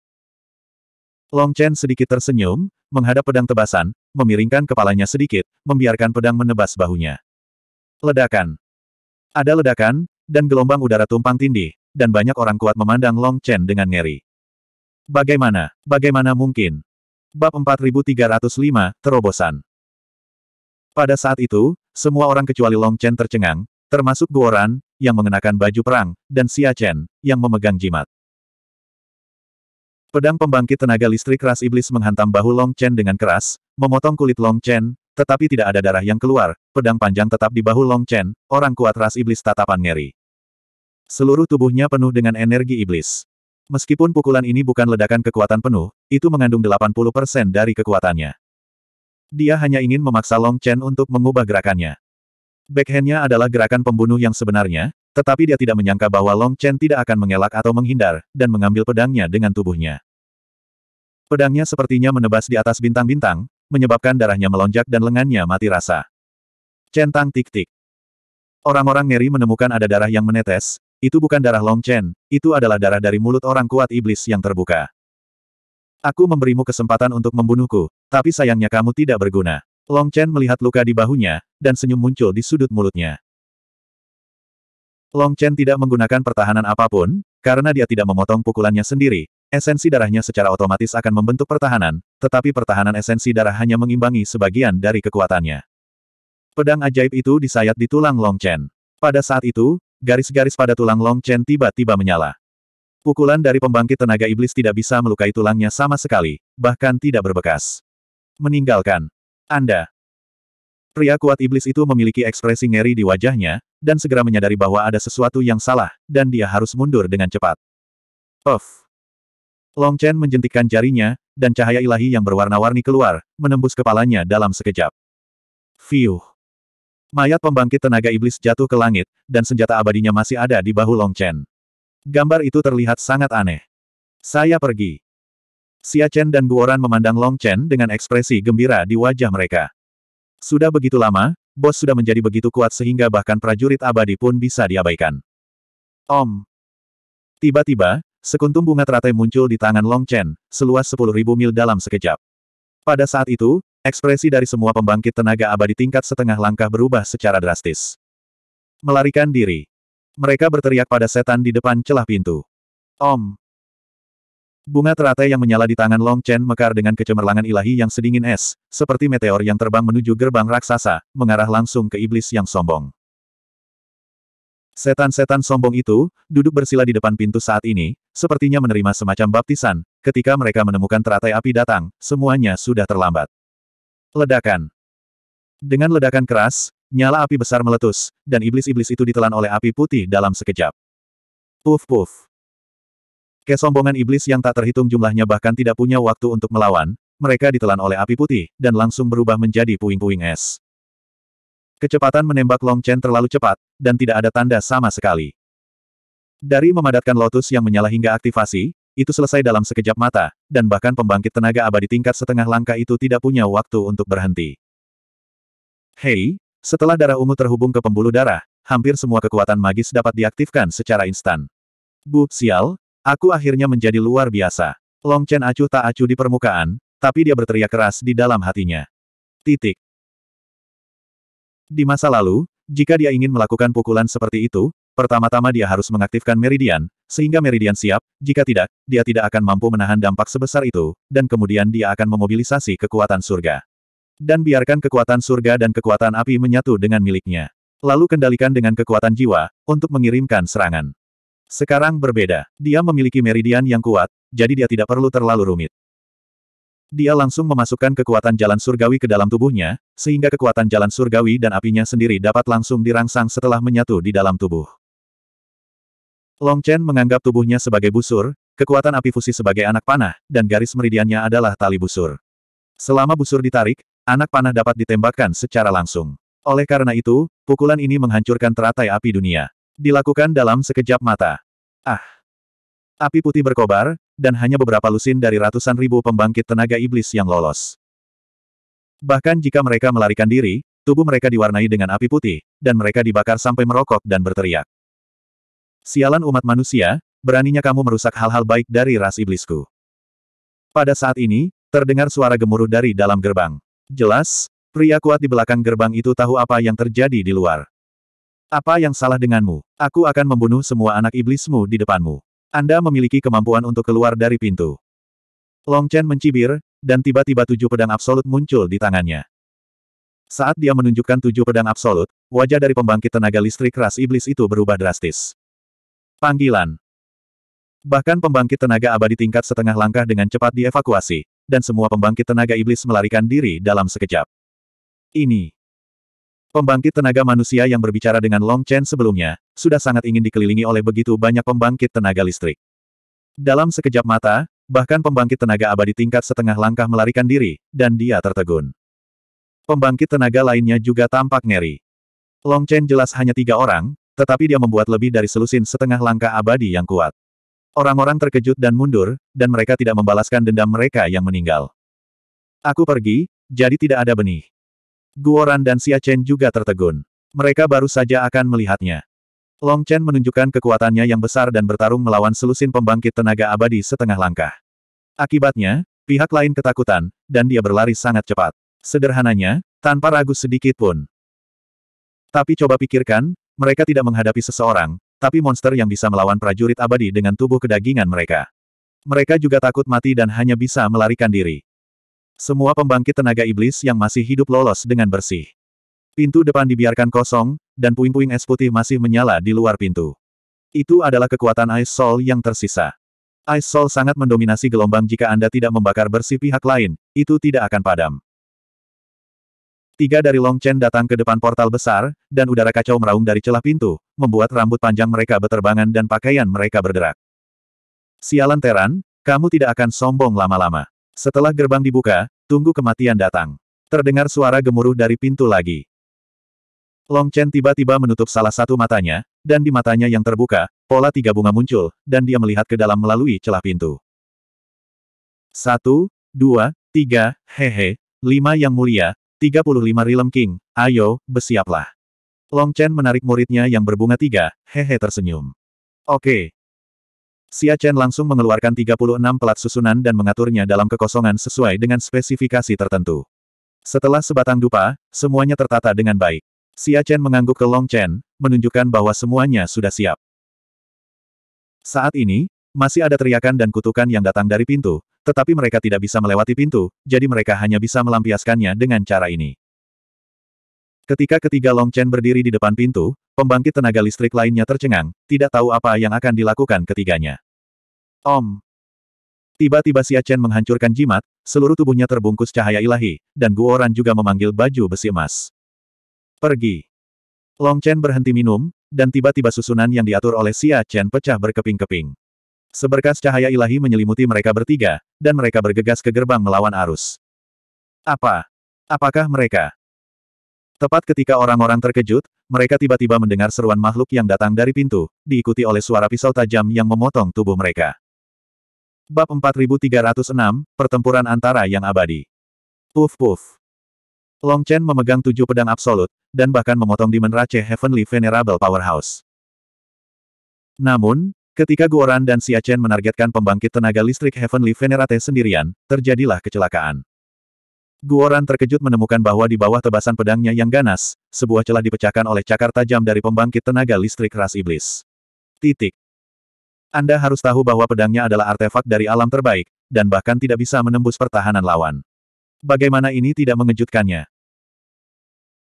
Long Chen sedikit tersenyum, menghadap pedang tebasan, memiringkan kepalanya sedikit, membiarkan pedang menebas bahunya. Ledakan. Ada ledakan, dan gelombang udara tumpang tindih, dan banyak orang kuat memandang Long Chen dengan ngeri. Bagaimana? Bagaimana mungkin? Bab 4305, Terobosan pada saat itu, semua orang kecuali Long Chen tercengang, termasuk Guoran, yang mengenakan baju perang, dan Xia Chen, yang memegang jimat. Pedang pembangkit tenaga listrik ras iblis menghantam bahu Long Chen dengan keras, memotong kulit Long Chen, tetapi tidak ada darah yang keluar, pedang panjang tetap di bahu Long Chen, orang kuat ras iblis tatapan ngeri. Seluruh tubuhnya penuh dengan energi iblis. Meskipun pukulan ini bukan ledakan kekuatan penuh, itu mengandung 80% dari kekuatannya. Dia hanya ingin memaksa Long Chen untuk mengubah gerakannya. Backhandnya adalah gerakan pembunuh yang sebenarnya, tetapi dia tidak menyangka bahwa Long Chen tidak akan mengelak atau menghindar, dan mengambil pedangnya dengan tubuhnya. Pedangnya sepertinya menebas di atas bintang-bintang, menyebabkan darahnya melonjak dan lengannya mati rasa. Centang tik-tik. Orang-orang ngeri menemukan ada darah yang menetes, itu bukan darah Long Chen, itu adalah darah dari mulut orang kuat iblis yang terbuka. Aku memberimu kesempatan untuk membunuhku, tapi sayangnya kamu tidak berguna. Long Chen melihat luka di bahunya, dan senyum muncul di sudut mulutnya. Long Chen tidak menggunakan pertahanan apapun, karena dia tidak memotong pukulannya sendiri. Esensi darahnya secara otomatis akan membentuk pertahanan, tetapi pertahanan esensi darah hanya mengimbangi sebagian dari kekuatannya. Pedang ajaib itu disayat di tulang Long Chen. Pada saat itu, garis-garis pada tulang Long Chen tiba-tiba menyala. Pukulan dari pembangkit tenaga iblis tidak bisa melukai tulangnya sama sekali, bahkan tidak berbekas. Meninggalkan. Anda. Pria kuat iblis itu memiliki ekspresi ngeri di wajahnya, dan segera menyadari bahwa ada sesuatu yang salah, dan dia harus mundur dengan cepat. Of. Long Chen menjentikkan jarinya, dan cahaya ilahi yang berwarna-warni keluar, menembus kepalanya dalam sekejap. Fiuh. Mayat pembangkit tenaga iblis jatuh ke langit, dan senjata abadinya masih ada di bahu Long Chen. Gambar itu terlihat sangat aneh. Saya pergi. Xia Chen dan Guoran memandang Long Chen dengan ekspresi gembira di wajah mereka. Sudah begitu lama, bos sudah menjadi begitu kuat sehingga bahkan prajurit abadi pun bisa diabaikan. Om. Tiba-tiba, sekuntum bunga teratai muncul di tangan Long Chen, seluas 10.000 mil dalam sekejap. Pada saat itu, ekspresi dari semua pembangkit tenaga abadi tingkat setengah langkah berubah secara drastis. Melarikan diri. Mereka berteriak pada setan di depan celah pintu. Om. Bunga teratai yang menyala di tangan Long Chen mekar dengan kecemerlangan ilahi yang sedingin es, seperti meteor yang terbang menuju gerbang raksasa, mengarah langsung ke iblis yang sombong. Setan-setan sombong itu, duduk bersila di depan pintu saat ini, sepertinya menerima semacam baptisan, ketika mereka menemukan teratai api datang, semuanya sudah terlambat. Ledakan Dengan ledakan keras, nyala api besar meletus, dan iblis-iblis itu ditelan oleh api putih dalam sekejap. Puf-puf Kesombongan iblis yang tak terhitung jumlahnya bahkan tidak punya waktu untuk melawan, mereka ditelan oleh api putih, dan langsung berubah menjadi puing-puing es. Kecepatan menembak Long Chen terlalu cepat, dan tidak ada tanda sama sekali. Dari memadatkan lotus yang menyala hingga aktivasi, itu selesai dalam sekejap mata, dan bahkan pembangkit tenaga abadi tingkat setengah langkah itu tidak punya waktu untuk berhenti. Hei, setelah darah ungu terhubung ke pembuluh darah, hampir semua kekuatan magis dapat diaktifkan secara instan. Bu, sial, Aku akhirnya menjadi luar biasa. Long Chen acuh tak acuh di permukaan, tapi dia berteriak keras di dalam hatinya. Titik. Di masa lalu, jika dia ingin melakukan pukulan seperti itu, pertama-tama dia harus mengaktifkan meridian, sehingga meridian siap, jika tidak, dia tidak akan mampu menahan dampak sebesar itu, dan kemudian dia akan memobilisasi kekuatan surga. Dan biarkan kekuatan surga dan kekuatan api menyatu dengan miliknya. Lalu kendalikan dengan kekuatan jiwa, untuk mengirimkan serangan. Sekarang berbeda. Dia memiliki meridian yang kuat, jadi dia tidak perlu terlalu rumit. Dia langsung memasukkan kekuatan jalan surgawi ke dalam tubuhnya, sehingga kekuatan jalan surgawi dan apinya sendiri dapat langsung dirangsang setelah menyatu di dalam tubuh. Long Chen menganggap tubuhnya sebagai busur, kekuatan api fusi sebagai anak panah, dan garis meridiannya adalah tali busur. Selama busur ditarik, anak panah dapat ditembakkan secara langsung. Oleh karena itu, pukulan ini menghancurkan teratai api dunia. Dilakukan dalam sekejap mata. Ah! Api putih berkobar, dan hanya beberapa lusin dari ratusan ribu pembangkit tenaga iblis yang lolos. Bahkan jika mereka melarikan diri, tubuh mereka diwarnai dengan api putih, dan mereka dibakar sampai merokok dan berteriak. Sialan umat manusia, beraninya kamu merusak hal-hal baik dari ras iblisku. Pada saat ini, terdengar suara gemuruh dari dalam gerbang. Jelas, pria kuat di belakang gerbang itu tahu apa yang terjadi di luar. Apa yang salah denganmu? Aku akan membunuh semua anak iblismu di depanmu. Anda memiliki kemampuan untuk keluar dari pintu. Long Chen mencibir, dan tiba-tiba tujuh pedang absolut muncul di tangannya. Saat dia menunjukkan tujuh pedang absolut, wajah dari pembangkit tenaga listrik ras iblis itu berubah drastis. Panggilan. Bahkan pembangkit tenaga abadi tingkat setengah langkah dengan cepat dievakuasi, dan semua pembangkit tenaga iblis melarikan diri dalam sekejap. Ini Pembangkit tenaga manusia yang berbicara dengan Long Chen sebelumnya, sudah sangat ingin dikelilingi oleh begitu banyak pembangkit tenaga listrik. Dalam sekejap mata, bahkan pembangkit tenaga abadi tingkat setengah langkah melarikan diri, dan dia tertegun. Pembangkit tenaga lainnya juga tampak ngeri. Long Chen jelas hanya tiga orang, tetapi dia membuat lebih dari selusin setengah langkah abadi yang kuat. Orang-orang terkejut dan mundur, dan mereka tidak membalaskan dendam mereka yang meninggal. Aku pergi, jadi tidak ada benih. Guoran dan Xia Chen juga tertegun. Mereka baru saja akan melihatnya. Long Chen menunjukkan kekuatannya yang besar dan bertarung melawan selusin pembangkit tenaga abadi setengah langkah. Akibatnya, pihak lain ketakutan, dan dia berlari sangat cepat. Sederhananya, tanpa ragu sedikit pun. Tapi coba pikirkan, mereka tidak menghadapi seseorang, tapi monster yang bisa melawan prajurit abadi dengan tubuh kedagingan mereka. Mereka juga takut mati dan hanya bisa melarikan diri. Semua pembangkit tenaga iblis yang masih hidup lolos dengan bersih. Pintu depan dibiarkan kosong, dan puing-puing es putih masih menyala di luar pintu. Itu adalah kekuatan Ice Soul yang tersisa. Ice Soul sangat mendominasi gelombang jika Anda tidak membakar bersih pihak lain, itu tidak akan padam. Tiga dari Long Chen datang ke depan portal besar, dan udara kacau meraung dari celah pintu, membuat rambut panjang mereka berterbangan dan pakaian mereka berderak. Sialan Teran, kamu tidak akan sombong lama-lama. Setelah gerbang dibuka, tunggu kematian datang. Terdengar suara gemuruh dari pintu lagi. Long Chen tiba-tiba menutup salah satu matanya, dan di matanya yang terbuka, pola tiga bunga muncul, dan dia melihat ke dalam melalui celah pintu. Satu, dua, tiga, hehe, lima yang mulia, tiga puluh lima Realm King, ayo, bersiaplah. Long Chen menarik muridnya yang berbunga tiga, hehe tersenyum. Oke, Xia Chen langsung mengeluarkan 36 pelat susunan dan mengaturnya dalam kekosongan sesuai dengan spesifikasi tertentu. Setelah sebatang dupa, semuanya tertata dengan baik. Xia Chen mengangguk ke Long Chen, menunjukkan bahwa semuanya sudah siap. Saat ini, masih ada teriakan dan kutukan yang datang dari pintu, tetapi mereka tidak bisa melewati pintu, jadi mereka hanya bisa melampiaskannya dengan cara ini. Ketika ketiga Long Chen berdiri di depan pintu, pembangkit tenaga listrik lainnya tercengang, tidak tahu apa yang akan dilakukan ketiganya. Om! Tiba-tiba Xia Chen menghancurkan jimat, seluruh tubuhnya terbungkus cahaya ilahi, dan Guoran juga memanggil baju besi emas. Pergi! Long Chen berhenti minum, dan tiba-tiba susunan yang diatur oleh Xia Chen pecah berkeping-keping. Seberkas cahaya ilahi menyelimuti mereka bertiga, dan mereka bergegas ke gerbang melawan arus. Apa? Apakah mereka? Tepat ketika orang-orang terkejut, mereka tiba-tiba mendengar seruan makhluk yang datang dari pintu, diikuti oleh suara pisau tajam yang memotong tubuh mereka. Bab 4306, Pertempuran Antara Yang Abadi. Puf puf. Long Chen memegang tujuh pedang absolut, dan bahkan memotong Demon Rache Heavenly Venerable Powerhouse. Namun, ketika Guoran dan Xia Chen menargetkan pembangkit tenaga listrik Heavenly Venerate sendirian, terjadilah kecelakaan. Guoran terkejut menemukan bahwa di bawah tebasan pedangnya yang ganas, sebuah celah dipecahkan oleh cakar tajam dari pembangkit tenaga listrik ras iblis. Titik. Anda harus tahu bahwa pedangnya adalah artefak dari alam terbaik, dan bahkan tidak bisa menembus pertahanan lawan. Bagaimana ini tidak mengejutkannya?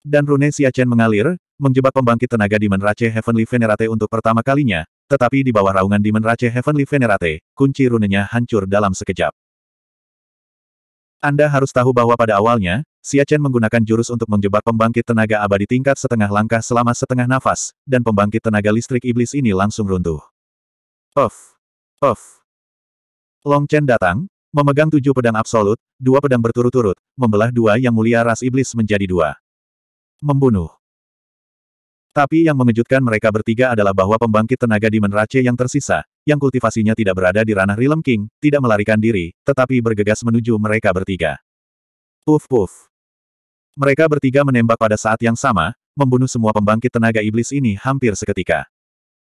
Dan rune siachen mengalir, menjebak pembangkit tenaga Demon Rache Heavenly Venerate untuk pertama kalinya, tetapi di bawah raungan Demon Rache Heavenly Venerate, kunci runenya hancur dalam sekejap. Anda harus tahu bahwa pada awalnya, Xia Chen menggunakan jurus untuk menjebak pembangkit tenaga abadi tingkat setengah langkah selama setengah nafas, dan pembangkit tenaga listrik iblis ini langsung runtuh. Off. Off. Long Chen datang, memegang tujuh pedang absolut, dua pedang berturut-turut, membelah dua yang mulia ras iblis menjadi dua. Membunuh. Tapi yang mengejutkan mereka bertiga adalah bahwa pembangkit tenaga di Menrace yang tersisa, yang kultivasinya tidak berada di ranah Rilem King, tidak melarikan diri, tetapi bergegas menuju mereka bertiga. Puf puf. Mereka bertiga menembak pada saat yang sama, membunuh semua pembangkit tenaga iblis ini hampir seketika.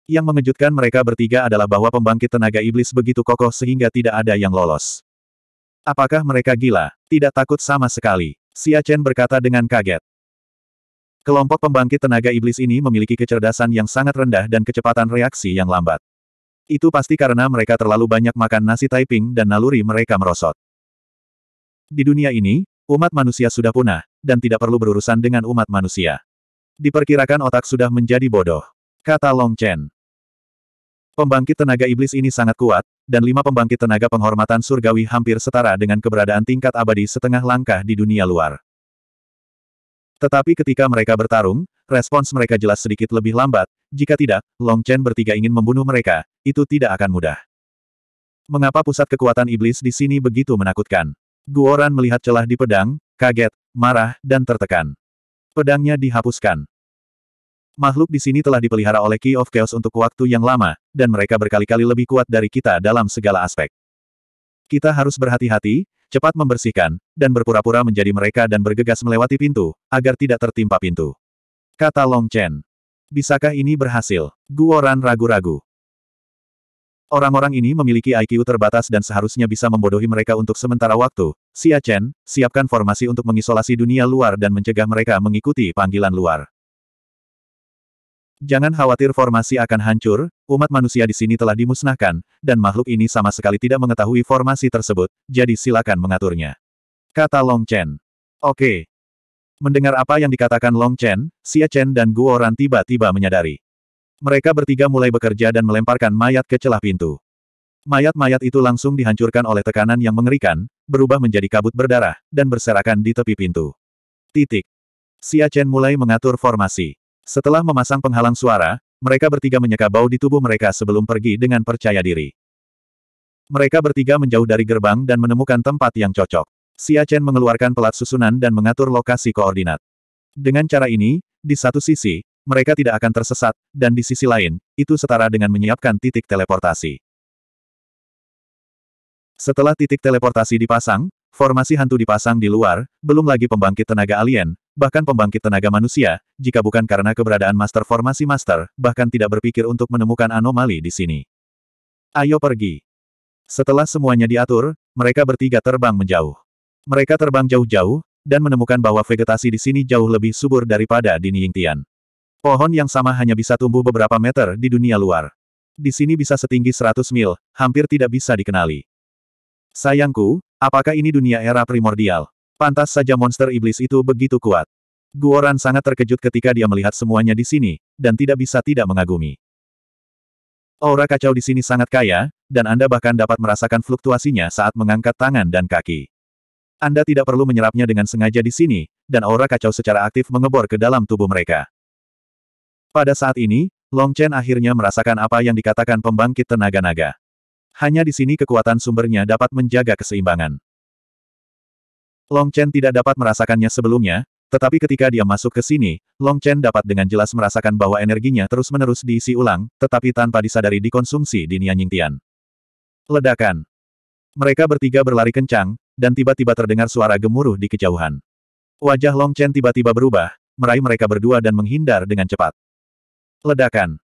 Yang mengejutkan mereka bertiga adalah bahwa pembangkit tenaga iblis begitu kokoh sehingga tidak ada yang lolos. Apakah mereka gila? Tidak takut sama sekali. Xia Chen berkata dengan kaget. Kelompok pembangkit tenaga iblis ini memiliki kecerdasan yang sangat rendah dan kecepatan reaksi yang lambat. Itu pasti karena mereka terlalu banyak makan nasi Taiping dan naluri mereka merosot. Di dunia ini, umat manusia sudah punah, dan tidak perlu berurusan dengan umat manusia. Diperkirakan otak sudah menjadi bodoh. Kata Long Chen. Pembangkit tenaga iblis ini sangat kuat, dan lima pembangkit tenaga penghormatan surgawi hampir setara dengan keberadaan tingkat abadi setengah langkah di dunia luar. Tetapi ketika mereka bertarung, respons mereka jelas sedikit lebih lambat, jika tidak, Long Chen bertiga ingin membunuh mereka, itu tidak akan mudah. Mengapa pusat kekuatan iblis di sini begitu menakutkan? Guoran melihat celah di pedang, kaget, marah, dan tertekan. Pedangnya dihapuskan. Makhluk di sini telah dipelihara oleh Key of Chaos untuk waktu yang lama, dan mereka berkali-kali lebih kuat dari kita dalam segala aspek. Kita harus berhati-hati, cepat membersihkan, dan berpura-pura menjadi mereka dan bergegas melewati pintu, agar tidak tertimpa pintu. Kata Long Chen. Bisakah ini berhasil? Guoran ragu-ragu. Orang-orang ini memiliki IQ terbatas dan seharusnya bisa membodohi mereka untuk sementara waktu. Xia Chen, siapkan formasi untuk mengisolasi dunia luar dan mencegah mereka mengikuti panggilan luar. Jangan khawatir formasi akan hancur, umat manusia di sini telah dimusnahkan, dan makhluk ini sama sekali tidak mengetahui formasi tersebut, jadi silakan mengaturnya. Kata Long Chen. Oke. Mendengar apa yang dikatakan Long Chen, Xia Chen dan Guo Ran tiba-tiba menyadari. Mereka bertiga mulai bekerja dan melemparkan mayat ke celah pintu. Mayat-mayat itu langsung dihancurkan oleh tekanan yang mengerikan, berubah menjadi kabut berdarah, dan berserakan di tepi pintu. Titik. Xia Chen mulai mengatur formasi. Setelah memasang penghalang suara, mereka bertiga menyeka bau di tubuh mereka sebelum pergi dengan percaya diri. Mereka bertiga menjauh dari gerbang dan menemukan tempat yang cocok. Xia Chen mengeluarkan pelat susunan dan mengatur lokasi koordinat. Dengan cara ini, di satu sisi, mereka tidak akan tersesat, dan di sisi lain, itu setara dengan menyiapkan titik teleportasi. Setelah titik teleportasi dipasang, formasi hantu dipasang di luar, belum lagi pembangkit tenaga alien, bahkan pembangkit tenaga manusia, jika bukan karena keberadaan master formasi master, bahkan tidak berpikir untuk menemukan anomali di sini. Ayo pergi. Setelah semuanya diatur, mereka bertiga terbang menjauh. Mereka terbang jauh-jauh, dan menemukan bahwa vegetasi di sini jauh lebih subur daripada di Ningtian. Pohon yang sama hanya bisa tumbuh beberapa meter di dunia luar. Di sini bisa setinggi 100 mil, hampir tidak bisa dikenali. Sayangku, apakah ini dunia era primordial? Pantas saja monster iblis itu begitu kuat. Guoran sangat terkejut ketika dia melihat semuanya di sini, dan tidak bisa tidak mengagumi. Aura kacau di sini sangat kaya, dan Anda bahkan dapat merasakan fluktuasinya saat mengangkat tangan dan kaki. Anda tidak perlu menyerapnya dengan sengaja di sini, dan aura kacau secara aktif mengebor ke dalam tubuh mereka. Pada saat ini, Long Chen akhirnya merasakan apa yang dikatakan pembangkit tenaga naga. Hanya di sini kekuatan sumbernya dapat menjaga keseimbangan. Long Chen tidak dapat merasakannya sebelumnya, tetapi ketika dia masuk ke sini, Long Chen dapat dengan jelas merasakan bahwa energinya terus-menerus diisi ulang, tetapi tanpa disadari dikonsumsi di Nian Tian. Ledakan. Mereka bertiga berlari kencang, dan tiba-tiba terdengar suara gemuruh di kejauhan. Wajah Long Chen tiba-tiba berubah, meraih mereka berdua dan menghindar dengan cepat. Ledakan.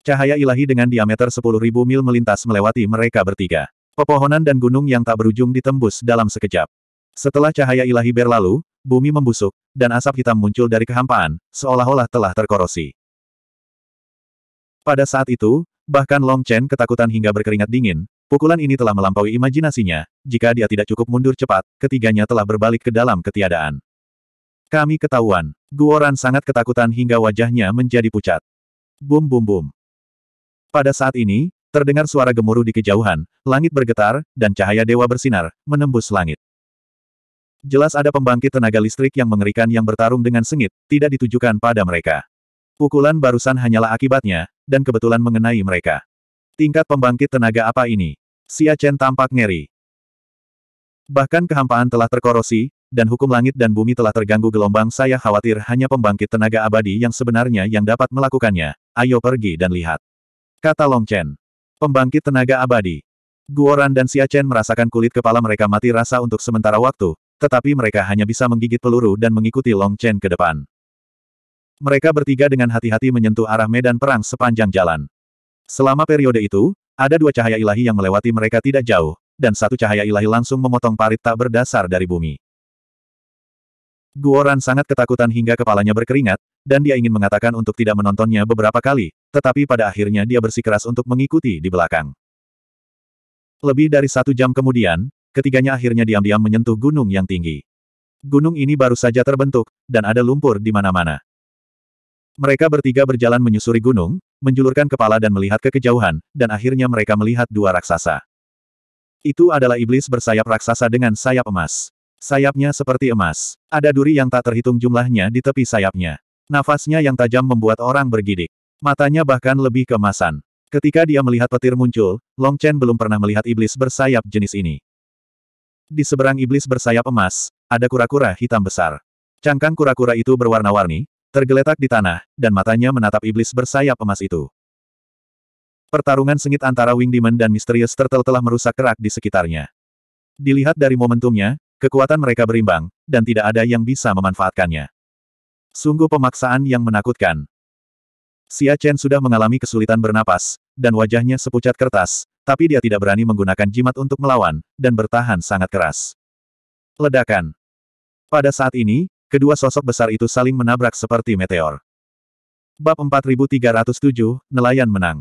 Cahaya ilahi dengan diameter 10.000 mil melintas melewati mereka bertiga. Pepohonan dan gunung yang tak berujung ditembus dalam sekejap. Setelah cahaya ilahi berlalu, bumi membusuk, dan asap hitam muncul dari kehampaan, seolah-olah telah terkorosi. Pada saat itu, bahkan Long Chen ketakutan hingga berkeringat dingin, pukulan ini telah melampaui imajinasinya, jika dia tidak cukup mundur cepat, ketiganya telah berbalik ke dalam ketiadaan. Kami ketahuan, Guoran sangat ketakutan hingga wajahnya menjadi pucat. Bum bum bum. Pada saat ini, terdengar suara gemuruh di kejauhan, langit bergetar, dan cahaya dewa bersinar, menembus langit. Jelas ada pembangkit tenaga listrik yang mengerikan yang bertarung dengan sengit, tidak ditujukan pada mereka. Pukulan barusan hanyalah akibatnya, dan kebetulan mengenai mereka. Tingkat pembangkit tenaga apa ini? Xia Chen tampak ngeri. Bahkan kehampaan telah terkorosi, dan hukum langit dan bumi telah terganggu gelombang saya khawatir hanya pembangkit tenaga abadi yang sebenarnya yang dapat melakukannya. Ayo pergi dan lihat. Kata Long Chen. Pembangkit tenaga abadi. Guoran dan Xia Chen merasakan kulit kepala mereka mati rasa untuk sementara waktu, tetapi mereka hanya bisa menggigit peluru dan mengikuti Long Chen ke depan. Mereka bertiga dengan hati-hati menyentuh arah medan perang sepanjang jalan. Selama periode itu, ada dua cahaya ilahi yang melewati mereka tidak jauh, dan satu cahaya ilahi langsung memotong parit tak berdasar dari bumi. Guoran sangat ketakutan hingga kepalanya berkeringat, dan dia ingin mengatakan untuk tidak menontonnya beberapa kali, tetapi pada akhirnya dia bersikeras untuk mengikuti di belakang. Lebih dari satu jam kemudian, Ketiganya akhirnya diam-diam menyentuh gunung yang tinggi. Gunung ini baru saja terbentuk, dan ada lumpur di mana-mana. Mereka bertiga berjalan menyusuri gunung, menjulurkan kepala dan melihat ke kejauhan, dan akhirnya mereka melihat dua raksasa. Itu adalah iblis bersayap raksasa dengan sayap emas. Sayapnya seperti emas. Ada duri yang tak terhitung jumlahnya di tepi sayapnya. Nafasnya yang tajam membuat orang bergidik. Matanya bahkan lebih kemasan. Ketika dia melihat petir muncul, Long Chen belum pernah melihat iblis bersayap jenis ini. Di seberang iblis bersayap emas, ada kura-kura hitam besar. Cangkang kura-kura itu berwarna-warni, tergeletak di tanah, dan matanya menatap iblis bersayap emas itu. Pertarungan sengit antara Wing Demon dan Misterius Turtle telah merusak kerak di sekitarnya. Dilihat dari momentumnya, kekuatan mereka berimbang, dan tidak ada yang bisa memanfaatkannya. Sungguh pemaksaan yang menakutkan. Xia Chen sudah mengalami kesulitan bernapas, dan wajahnya sepucat kertas, tapi dia tidak berani menggunakan jimat untuk melawan, dan bertahan sangat keras. Ledakan. Pada saat ini, kedua sosok besar itu saling menabrak seperti meteor. Bab 4307, Nelayan menang.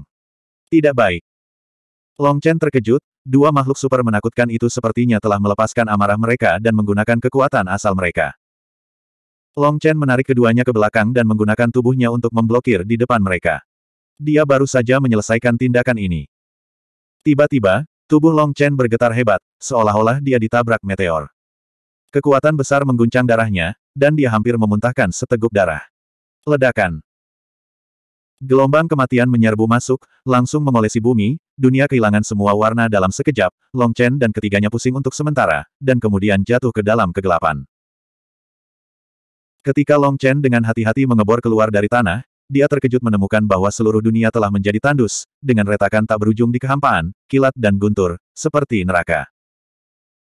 Tidak baik. Long Chen terkejut, dua makhluk super menakutkan itu sepertinya telah melepaskan amarah mereka dan menggunakan kekuatan asal mereka. Long Chen menarik keduanya ke belakang dan menggunakan tubuhnya untuk memblokir di depan mereka. Dia baru saja menyelesaikan tindakan ini. Tiba-tiba, tubuh Long Chen bergetar hebat, seolah-olah dia ditabrak meteor. Kekuatan besar mengguncang darahnya, dan dia hampir memuntahkan seteguk darah. Ledakan. Gelombang kematian menyerbu masuk, langsung mengolesi bumi, dunia kehilangan semua warna dalam sekejap, Long Chen dan ketiganya pusing untuk sementara, dan kemudian jatuh ke dalam kegelapan. Ketika Long Chen dengan hati-hati mengebor keluar dari tanah, dia terkejut menemukan bahwa seluruh dunia telah menjadi tandus, dengan retakan tak berujung di kehampaan, kilat dan guntur, seperti neraka.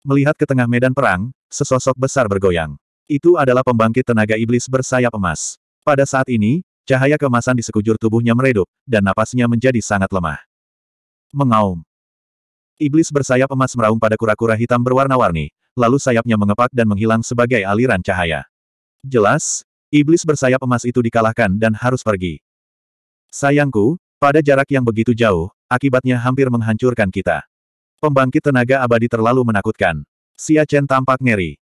Melihat ke tengah medan perang, sesosok besar bergoyang. Itu adalah pembangkit tenaga iblis bersayap emas. Pada saat ini, cahaya kemasan di sekujur tubuhnya meredup, dan napasnya menjadi sangat lemah. Mengaum. Iblis bersayap emas meraung pada kura-kura hitam berwarna-warni, lalu sayapnya mengepak dan menghilang sebagai aliran cahaya. Jelas, iblis bersayap emas itu dikalahkan dan harus pergi. Sayangku, pada jarak yang begitu jauh, akibatnya hampir menghancurkan kita. Pembangkit tenaga abadi terlalu menakutkan. Xia Chen tampak ngeri.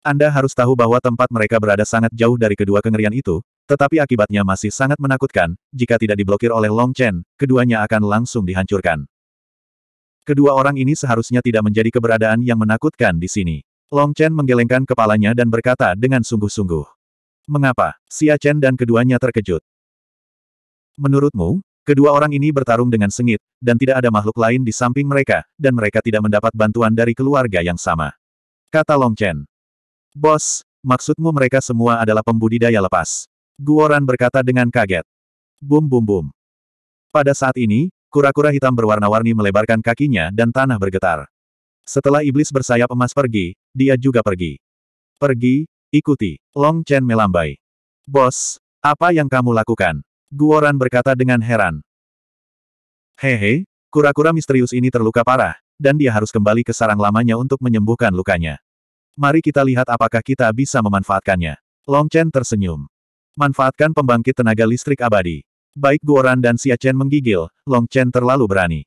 Anda harus tahu bahwa tempat mereka berada sangat jauh dari kedua kengerian itu, tetapi akibatnya masih sangat menakutkan, jika tidak diblokir oleh Long Chen, keduanya akan langsung dihancurkan. Kedua orang ini seharusnya tidak menjadi keberadaan yang menakutkan di sini. Long Chen menggelengkan kepalanya dan berkata dengan sungguh-sungguh. Mengapa? Xia Chen dan keduanya terkejut. Menurutmu, kedua orang ini bertarung dengan sengit, dan tidak ada makhluk lain di samping mereka, dan mereka tidak mendapat bantuan dari keluarga yang sama. Kata Long Chen. Bos, maksudmu mereka semua adalah pembudidaya lepas. Guoran berkata dengan kaget. Bum bum bum. Pada saat ini, kura-kura hitam berwarna-warni melebarkan kakinya dan tanah bergetar. Setelah iblis bersayap emas pergi, dia juga pergi. Pergi, ikuti. Long Chen melambai. Bos, apa yang kamu lakukan? Guoran berkata dengan heran. Hehe, kura-kura misterius ini terluka parah, dan dia harus kembali ke sarang lamanya untuk menyembuhkan lukanya. Mari kita lihat apakah kita bisa memanfaatkannya. Long Chen tersenyum. Manfaatkan pembangkit tenaga listrik abadi. Baik Guoran dan Xia Chen menggigil, Long Chen terlalu berani.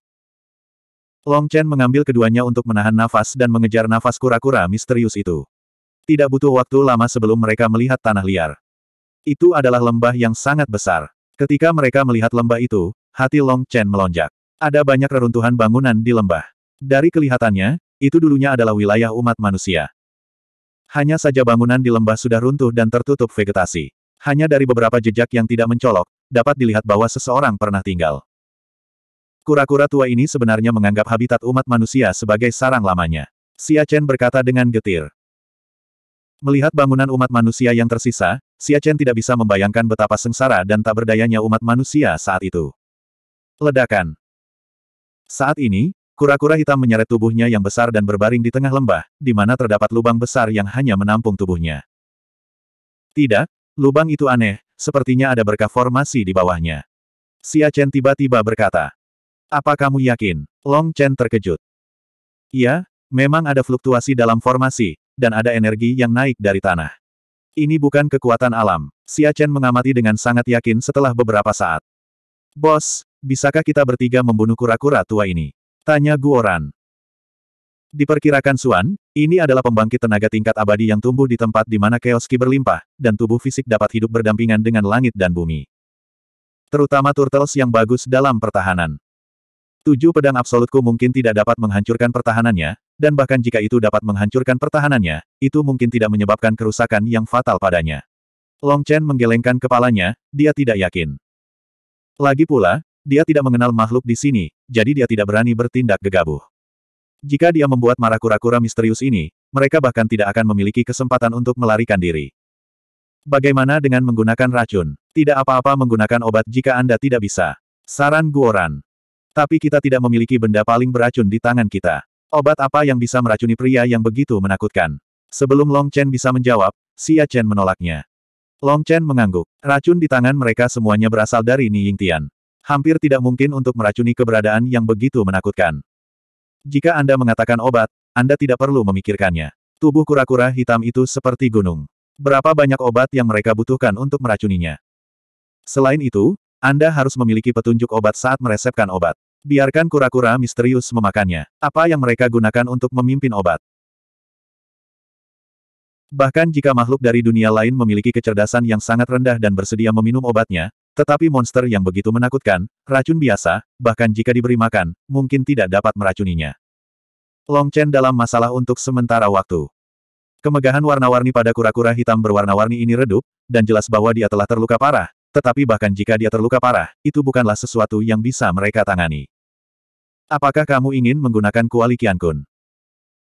Long Chen mengambil keduanya untuk menahan nafas dan mengejar nafas kura-kura misterius itu. Tidak butuh waktu lama sebelum mereka melihat tanah liar. Itu adalah lembah yang sangat besar. Ketika mereka melihat lembah itu, hati Long Chen melonjak. Ada banyak reruntuhan bangunan di lembah. Dari kelihatannya, itu dulunya adalah wilayah umat manusia. Hanya saja bangunan di lembah sudah runtuh dan tertutup vegetasi. Hanya dari beberapa jejak yang tidak mencolok, dapat dilihat bahwa seseorang pernah tinggal. Kura-kura tua ini sebenarnya menganggap habitat umat manusia sebagai sarang lamanya. Xia Chen berkata dengan getir. Melihat bangunan umat manusia yang tersisa, Xia Chen tidak bisa membayangkan betapa sengsara dan tak berdayanya umat manusia saat itu. Ledakan. Saat ini, kura-kura hitam menyeret tubuhnya yang besar dan berbaring di tengah lembah, di mana terdapat lubang besar yang hanya menampung tubuhnya. Tidak, lubang itu aneh, sepertinya ada berkah formasi di bawahnya. Xia Chen tiba-tiba berkata. Apa kamu yakin? Long Chen terkejut. Iya, memang ada fluktuasi dalam formasi, dan ada energi yang naik dari tanah. Ini bukan kekuatan alam. Xia Chen mengamati dengan sangat yakin setelah beberapa saat. Bos, bisakah kita bertiga membunuh kura-kura tua ini? Tanya Guoran. Diperkirakan Suan, ini adalah pembangkit tenaga tingkat abadi yang tumbuh di tempat di mana keoski berlimpah, dan tubuh fisik dapat hidup berdampingan dengan langit dan bumi. Terutama turtles yang bagus dalam pertahanan. Tujuh pedang absolutku mungkin tidak dapat menghancurkan pertahanannya, dan bahkan jika itu dapat menghancurkan pertahanannya, itu mungkin tidak menyebabkan kerusakan yang fatal padanya. Long Chen menggelengkan kepalanya, dia tidak yakin. Lagi pula, dia tidak mengenal makhluk di sini, jadi dia tidak berani bertindak gegabah. Jika dia membuat marah kura-kura misterius ini, mereka bahkan tidak akan memiliki kesempatan untuk melarikan diri. Bagaimana dengan menggunakan racun? Tidak apa-apa menggunakan obat jika Anda tidak bisa. Saran Guoran tapi kita tidak memiliki benda paling beracun di tangan kita. Obat apa yang bisa meracuni pria yang begitu menakutkan? Sebelum Long Chen bisa menjawab, Xia Chen menolaknya. Long Chen mengangguk. Racun di tangan mereka semuanya berasal dari Ni Tian. Hampir tidak mungkin untuk meracuni keberadaan yang begitu menakutkan. Jika Anda mengatakan obat, Anda tidak perlu memikirkannya. Tubuh kura-kura hitam itu seperti gunung. Berapa banyak obat yang mereka butuhkan untuk meracuninya? Selain itu, anda harus memiliki petunjuk obat saat meresepkan obat. Biarkan kura-kura misterius memakannya. Apa yang mereka gunakan untuk memimpin obat? Bahkan jika makhluk dari dunia lain memiliki kecerdasan yang sangat rendah dan bersedia meminum obatnya, tetapi monster yang begitu menakutkan, racun biasa, bahkan jika diberi makan, mungkin tidak dapat meracuninya. Long Chen dalam masalah untuk sementara waktu. Kemegahan warna-warni pada kura-kura hitam berwarna-warni ini redup, dan jelas bahwa dia telah terluka parah, tetapi bahkan jika dia terluka parah, itu bukanlah sesuatu yang bisa mereka tangani. Apakah kamu ingin menggunakan kuali Qiankun?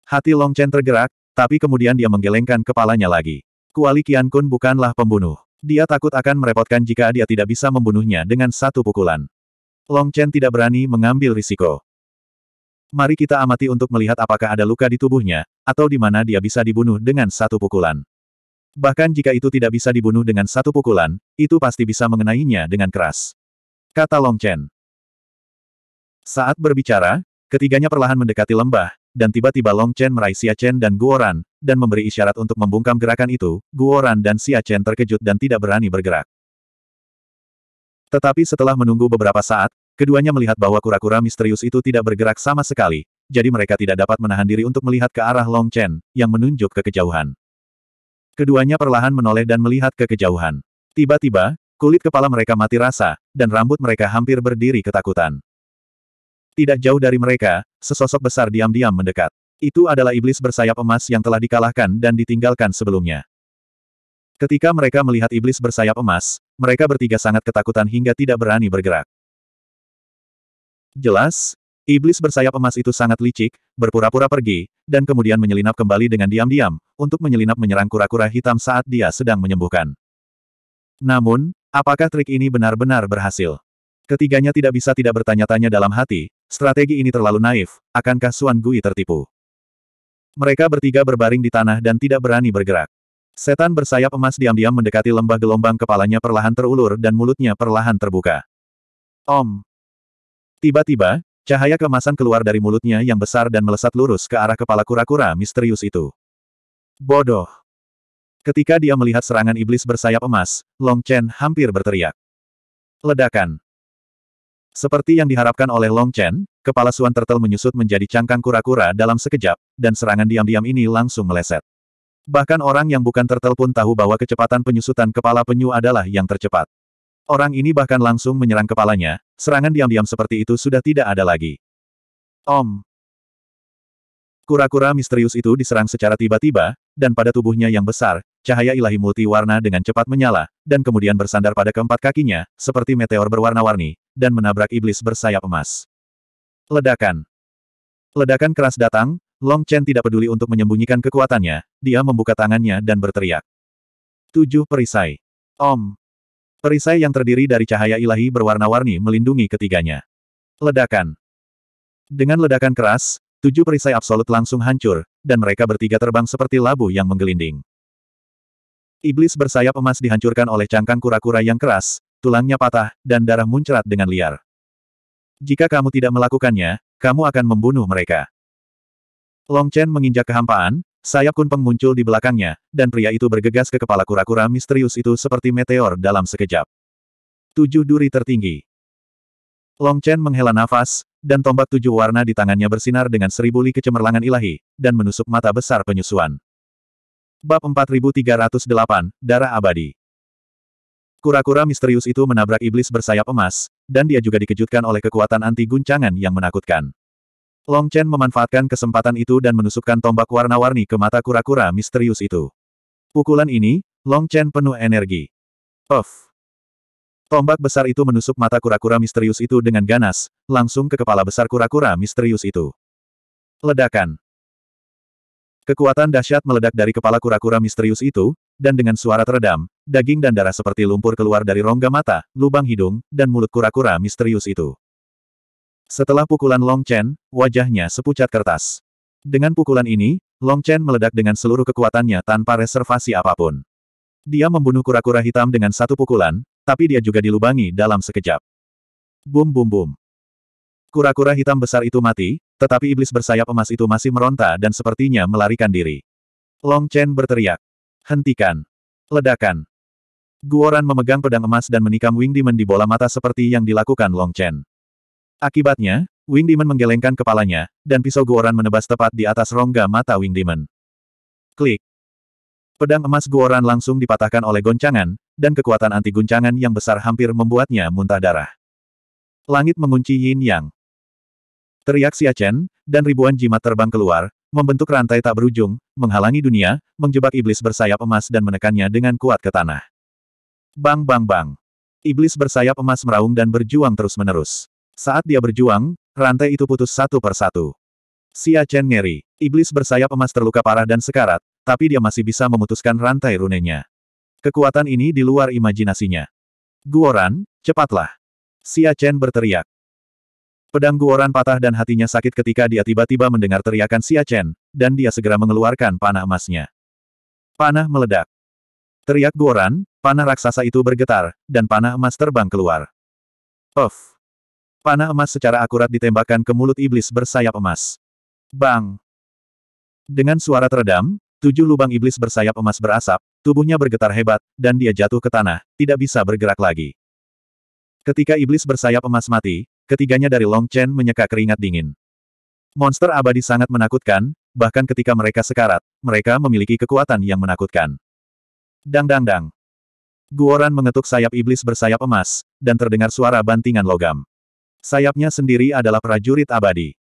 Hati Long Chen tergerak, tapi kemudian dia menggelengkan kepalanya lagi. Kuali Qiankun bukanlah pembunuh. Dia takut akan merepotkan jika dia tidak bisa membunuhnya dengan satu pukulan. Long Chen tidak berani mengambil risiko. Mari kita amati untuk melihat apakah ada luka di tubuhnya, atau di mana dia bisa dibunuh dengan satu pukulan. Bahkan jika itu tidak bisa dibunuh dengan satu pukulan, itu pasti bisa mengenainya dengan keras. Kata Long Chen. Saat berbicara, ketiganya perlahan mendekati lembah, dan tiba-tiba Long Chen meraih Xia Chen dan Guoran, dan memberi isyarat untuk membungkam gerakan itu, Guoran dan Xia Chen terkejut dan tidak berani bergerak. Tetapi setelah menunggu beberapa saat, keduanya melihat bahwa kura-kura misterius itu tidak bergerak sama sekali, jadi mereka tidak dapat menahan diri untuk melihat ke arah Long Chen, yang menunjuk ke kejauhan. Keduanya perlahan menoleh dan melihat ke kejauhan. Tiba-tiba, kulit kepala mereka mati rasa, dan rambut mereka hampir berdiri ketakutan. Tidak jauh dari mereka, sesosok besar diam-diam mendekat. Itu adalah iblis bersayap emas yang telah dikalahkan dan ditinggalkan sebelumnya. Ketika mereka melihat iblis bersayap emas, mereka bertiga sangat ketakutan hingga tidak berani bergerak. Jelas, Iblis bersayap emas itu sangat licik, berpura-pura pergi, dan kemudian menyelinap kembali dengan diam-diam, untuk menyelinap menyerang kura-kura hitam saat dia sedang menyembuhkan. Namun, apakah trik ini benar-benar berhasil? Ketiganya tidak bisa tidak bertanya-tanya dalam hati, strategi ini terlalu naif, akankah Suan Gui tertipu? Mereka bertiga berbaring di tanah dan tidak berani bergerak. Setan bersayap emas diam-diam mendekati lembah gelombang kepalanya perlahan terulur dan mulutnya perlahan terbuka. Om! Tiba-tiba, Cahaya kemasan keluar dari mulutnya yang besar dan melesat lurus ke arah kepala kura-kura misterius itu. Bodoh! Ketika dia melihat serangan iblis bersayap emas, Long Chen hampir berteriak. Ledakan! Seperti yang diharapkan oleh Long Chen, kepala Suan Turtle menyusut menjadi cangkang kura-kura dalam sekejap, dan serangan diam-diam ini langsung meleset. Bahkan orang yang bukan Turtle pun tahu bahwa kecepatan penyusutan kepala penyu adalah yang tercepat. Orang ini bahkan langsung menyerang kepalanya, serangan diam-diam seperti itu sudah tidak ada lagi. Om. Kura-kura misterius itu diserang secara tiba-tiba, dan pada tubuhnya yang besar, cahaya ilahi multi warna dengan cepat menyala, dan kemudian bersandar pada keempat kakinya, seperti meteor berwarna-warni, dan menabrak iblis bersayap emas. Ledakan. Ledakan keras datang, Long Chen tidak peduli untuk menyembunyikan kekuatannya, dia membuka tangannya dan berteriak. Tujuh perisai. Om. Perisai yang terdiri dari cahaya ilahi berwarna-warni melindungi ketiganya. Ledakan. Dengan ledakan keras, tujuh perisai absolut langsung hancur, dan mereka bertiga terbang seperti labu yang menggelinding. Iblis bersayap emas dihancurkan oleh cangkang kura-kura yang keras, tulangnya patah, dan darah muncrat dengan liar. Jika kamu tidak melakukannya, kamu akan membunuh mereka. Long Chen menginjak kehampaan, Sayap kunpeng muncul di belakangnya, dan pria itu bergegas ke kepala kura-kura misterius itu seperti meteor dalam sekejap. Tujuh duri tertinggi. Long Chen menghela nafas, dan tombak tujuh warna di tangannya bersinar dengan seribu li kecemerlangan ilahi, dan menusuk mata besar penyusuan. Bab 4308, Darah Abadi Kura-kura misterius itu menabrak iblis bersayap emas, dan dia juga dikejutkan oleh kekuatan anti guncangan yang menakutkan. Long Chen memanfaatkan kesempatan itu dan menusukkan tombak warna-warni ke mata kura-kura misterius itu. Pukulan ini, Long Chen penuh energi. Of. Tombak besar itu menusuk mata kura-kura misterius itu dengan ganas, langsung ke kepala besar kura-kura misterius itu. Ledakan. Kekuatan dahsyat meledak dari kepala kura-kura misterius itu, dan dengan suara teredam, daging dan darah seperti lumpur keluar dari rongga mata, lubang hidung, dan mulut kura-kura misterius itu. Setelah pukulan Long Chen, wajahnya sepucat kertas. Dengan pukulan ini, Long Chen meledak dengan seluruh kekuatannya tanpa reservasi apapun. Dia membunuh kura-kura hitam dengan satu pukulan, tapi dia juga dilubangi dalam sekejap. Bum bum bum. Kura-kura hitam besar itu mati, tetapi iblis bersayap emas itu masih meronta dan sepertinya melarikan diri. Long Chen berteriak. Hentikan. Ledakan. Guoran memegang pedang emas dan menikam Wing Demon di bola mata seperti yang dilakukan Long Chen. Akibatnya, Wing Demon menggelengkan kepalanya, dan pisau Guoran menebas tepat di atas rongga mata Wing Demon. Klik. Pedang emas Guoran langsung dipatahkan oleh goncangan, dan kekuatan anti guncangan yang besar hampir membuatnya muntah darah. Langit mengunci Yin Yang. Teriak Xia Chen, dan ribuan jimat terbang keluar, membentuk rantai tak berujung, menghalangi dunia, menjebak iblis bersayap emas dan menekannya dengan kuat ke tanah. Bang bang bang. Iblis bersayap emas meraung dan berjuang terus-menerus. Saat dia berjuang, rantai itu putus satu per satu. Xia Chen ngeri. Iblis bersayap emas terluka parah dan sekarat, tapi dia masih bisa memutuskan rantai runenya. Kekuatan ini di luar imajinasinya. Guoran, cepatlah. Xia Chen berteriak. Pedang Guoran patah dan hatinya sakit ketika dia tiba-tiba mendengar teriakan Xia Chen, dan dia segera mengeluarkan panah emasnya. Panah meledak. Teriak Guoran, panah raksasa itu bergetar, dan panah emas terbang keluar. Puff. Panah emas secara akurat ditembakkan ke mulut iblis bersayap emas. Bang! Dengan suara teredam, tujuh lubang iblis bersayap emas berasap, tubuhnya bergetar hebat, dan dia jatuh ke tanah, tidak bisa bergerak lagi. Ketika iblis bersayap emas mati, ketiganya dari Long Chen menyeka keringat dingin. Monster abadi sangat menakutkan, bahkan ketika mereka sekarat, mereka memiliki kekuatan yang menakutkan. Dang-dang-dang. Guoran mengetuk sayap iblis bersayap emas, dan terdengar suara bantingan logam. Sayapnya sendiri adalah prajurit abadi.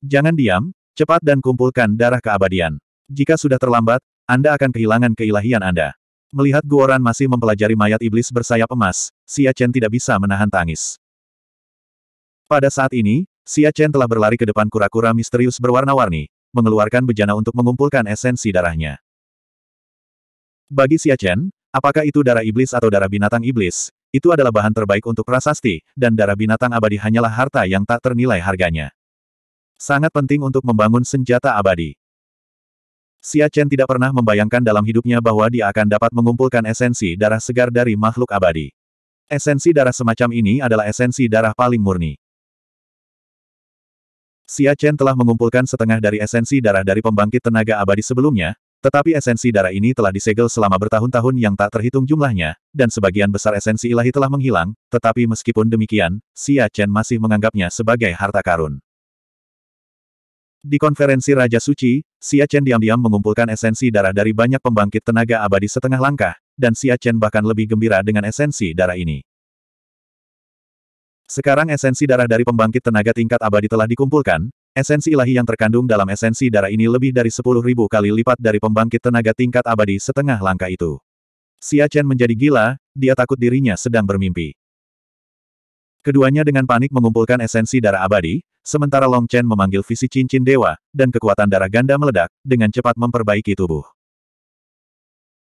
Jangan diam, cepat dan kumpulkan darah keabadian. Jika sudah terlambat, Anda akan kehilangan keilahian Anda. Melihat Guoran masih mempelajari mayat iblis bersayap emas, Xia Chen tidak bisa menahan tangis. Pada saat ini, Xia Chen telah berlari ke depan kura-kura misterius berwarna-warni, mengeluarkan bejana untuk mengumpulkan esensi darahnya. Bagi Xia Chen, apakah itu darah iblis atau darah binatang iblis, itu adalah bahan terbaik untuk prasasti, dan darah binatang abadi hanyalah harta yang tak ternilai harganya. Sangat penting untuk membangun senjata abadi. Xia Chen tidak pernah membayangkan dalam hidupnya bahwa dia akan dapat mengumpulkan esensi darah segar dari makhluk abadi. Esensi darah semacam ini adalah esensi darah paling murni. Xia Chen telah mengumpulkan setengah dari esensi darah dari pembangkit tenaga abadi sebelumnya, tetapi esensi darah ini telah disegel selama bertahun-tahun yang tak terhitung jumlahnya, dan sebagian besar esensi ilahi telah menghilang, tetapi meskipun demikian, Xia Chen masih menganggapnya sebagai harta karun. Di konferensi Raja Suci, Xia Chen diam-diam mengumpulkan esensi darah dari banyak pembangkit tenaga abadi setengah langkah, dan Xia Chen bahkan lebih gembira dengan esensi darah ini. Sekarang esensi darah dari pembangkit tenaga tingkat abadi telah dikumpulkan, Esensi ilahi yang terkandung dalam esensi darah ini lebih dari sepuluh ribu kali lipat dari pembangkit tenaga tingkat abadi setengah langkah itu. Xia Chen menjadi gila, dia takut dirinya sedang bermimpi. Keduanya dengan panik mengumpulkan esensi darah abadi, sementara Long Chen memanggil visi cincin dewa, dan kekuatan darah ganda meledak, dengan cepat memperbaiki tubuh.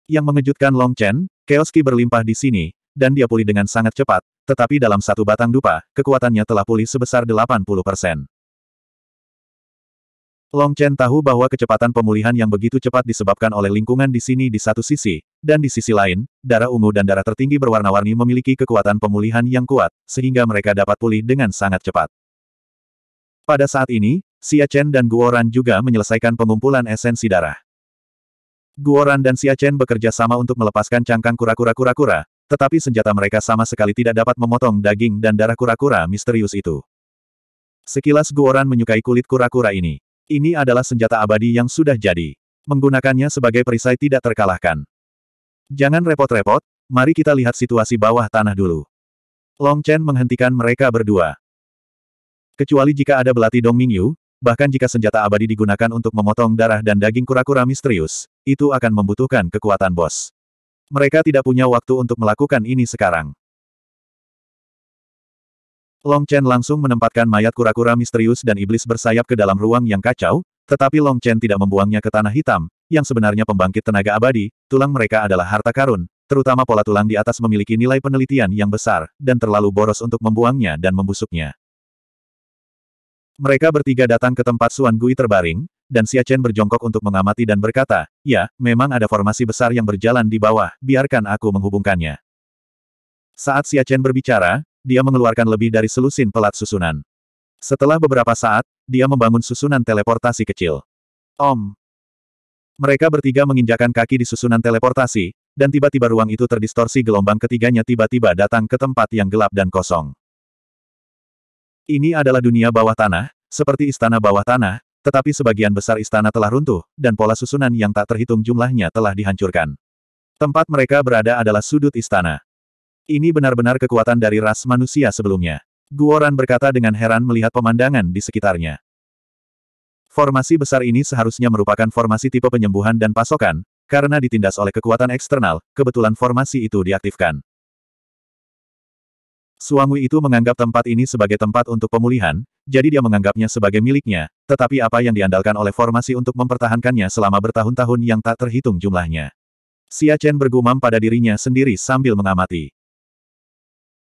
Yang mengejutkan Long Chen, Keoski berlimpah di sini, dan dia pulih dengan sangat cepat, tetapi dalam satu batang dupa, kekuatannya telah pulih sebesar 80%. Long Chen tahu bahwa kecepatan pemulihan yang begitu cepat disebabkan oleh lingkungan di sini di satu sisi, dan di sisi lain, darah ungu dan darah tertinggi berwarna-warni memiliki kekuatan pemulihan yang kuat, sehingga mereka dapat pulih dengan sangat cepat. Pada saat ini, Xia Chen dan Guoran juga menyelesaikan pengumpulan esensi darah. Guoran dan Xia Chen bekerja sama untuk melepaskan cangkang kura-kura kura-kura, tetapi senjata mereka sama sekali tidak dapat memotong daging dan darah kura-kura misterius itu. Sekilas Guoran menyukai kulit kura-kura ini. Ini adalah senjata abadi yang sudah jadi. Menggunakannya sebagai perisai tidak terkalahkan. Jangan repot-repot, mari kita lihat situasi bawah tanah dulu. Long Chen menghentikan mereka berdua. Kecuali jika ada belati Dong Mingyu, bahkan jika senjata abadi digunakan untuk memotong darah dan daging kura-kura misterius, itu akan membutuhkan kekuatan bos. Mereka tidak punya waktu untuk melakukan ini sekarang. Long Chen langsung menempatkan mayat kura-kura misterius dan iblis bersayap ke dalam ruang yang kacau, tetapi Long Chen tidak membuangnya ke tanah hitam, yang sebenarnya pembangkit tenaga abadi, tulang mereka adalah harta karun, terutama pola tulang di atas memiliki nilai penelitian yang besar, dan terlalu boros untuk membuangnya dan membusuknya. Mereka bertiga datang ke tempat Suan Gui terbaring, dan Xia Chen berjongkok untuk mengamati dan berkata, ya, memang ada formasi besar yang berjalan di bawah, biarkan aku menghubungkannya. Saat Xia Chen berbicara, dia mengeluarkan lebih dari selusin pelat susunan. Setelah beberapa saat, dia membangun susunan teleportasi kecil. Om. Mereka bertiga menginjakan kaki di susunan teleportasi, dan tiba-tiba ruang itu terdistorsi gelombang ketiganya tiba-tiba datang ke tempat yang gelap dan kosong. Ini adalah dunia bawah tanah, seperti istana bawah tanah, tetapi sebagian besar istana telah runtuh, dan pola susunan yang tak terhitung jumlahnya telah dihancurkan. Tempat mereka berada adalah sudut istana. Ini benar-benar kekuatan dari ras manusia sebelumnya. Guoran berkata dengan heran melihat pemandangan di sekitarnya. Formasi besar ini seharusnya merupakan formasi tipe penyembuhan dan pasokan, karena ditindas oleh kekuatan eksternal, kebetulan formasi itu diaktifkan. Suangui itu menganggap tempat ini sebagai tempat untuk pemulihan, jadi dia menganggapnya sebagai miliknya, tetapi apa yang diandalkan oleh formasi untuk mempertahankannya selama bertahun-tahun yang tak terhitung jumlahnya. Xia Chen bergumam pada dirinya sendiri sambil mengamati.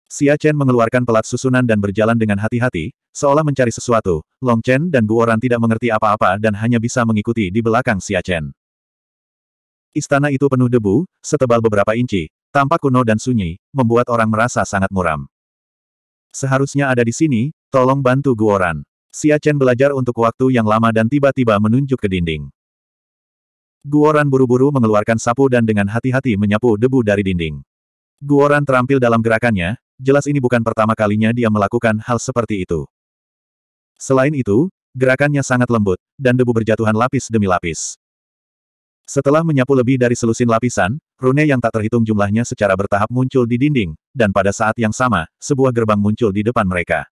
Xia Chen mengeluarkan pelat susunan dan berjalan dengan hati-hati, seolah mencari sesuatu. Long Chen dan Guoran tidak mengerti apa-apa dan hanya bisa mengikuti di belakang Xia Chen. Istana itu penuh debu, setebal beberapa inci, tampak kuno dan sunyi, membuat orang merasa sangat muram. Seharusnya ada di sini, tolong bantu Guoran. Xia Chen belajar untuk waktu yang lama dan tiba-tiba menunjuk ke dinding. Guoran buru-buru mengeluarkan sapu dan dengan hati-hati menyapu debu dari dinding. Guoran terampil dalam gerakannya, jelas ini bukan pertama kalinya dia melakukan hal seperti itu. Selain itu, gerakannya sangat lembut, dan debu berjatuhan lapis demi lapis. Setelah menyapu lebih dari selusin lapisan, rune yang tak terhitung jumlahnya secara bertahap muncul di dinding, dan pada saat yang sama, sebuah gerbang muncul di depan mereka.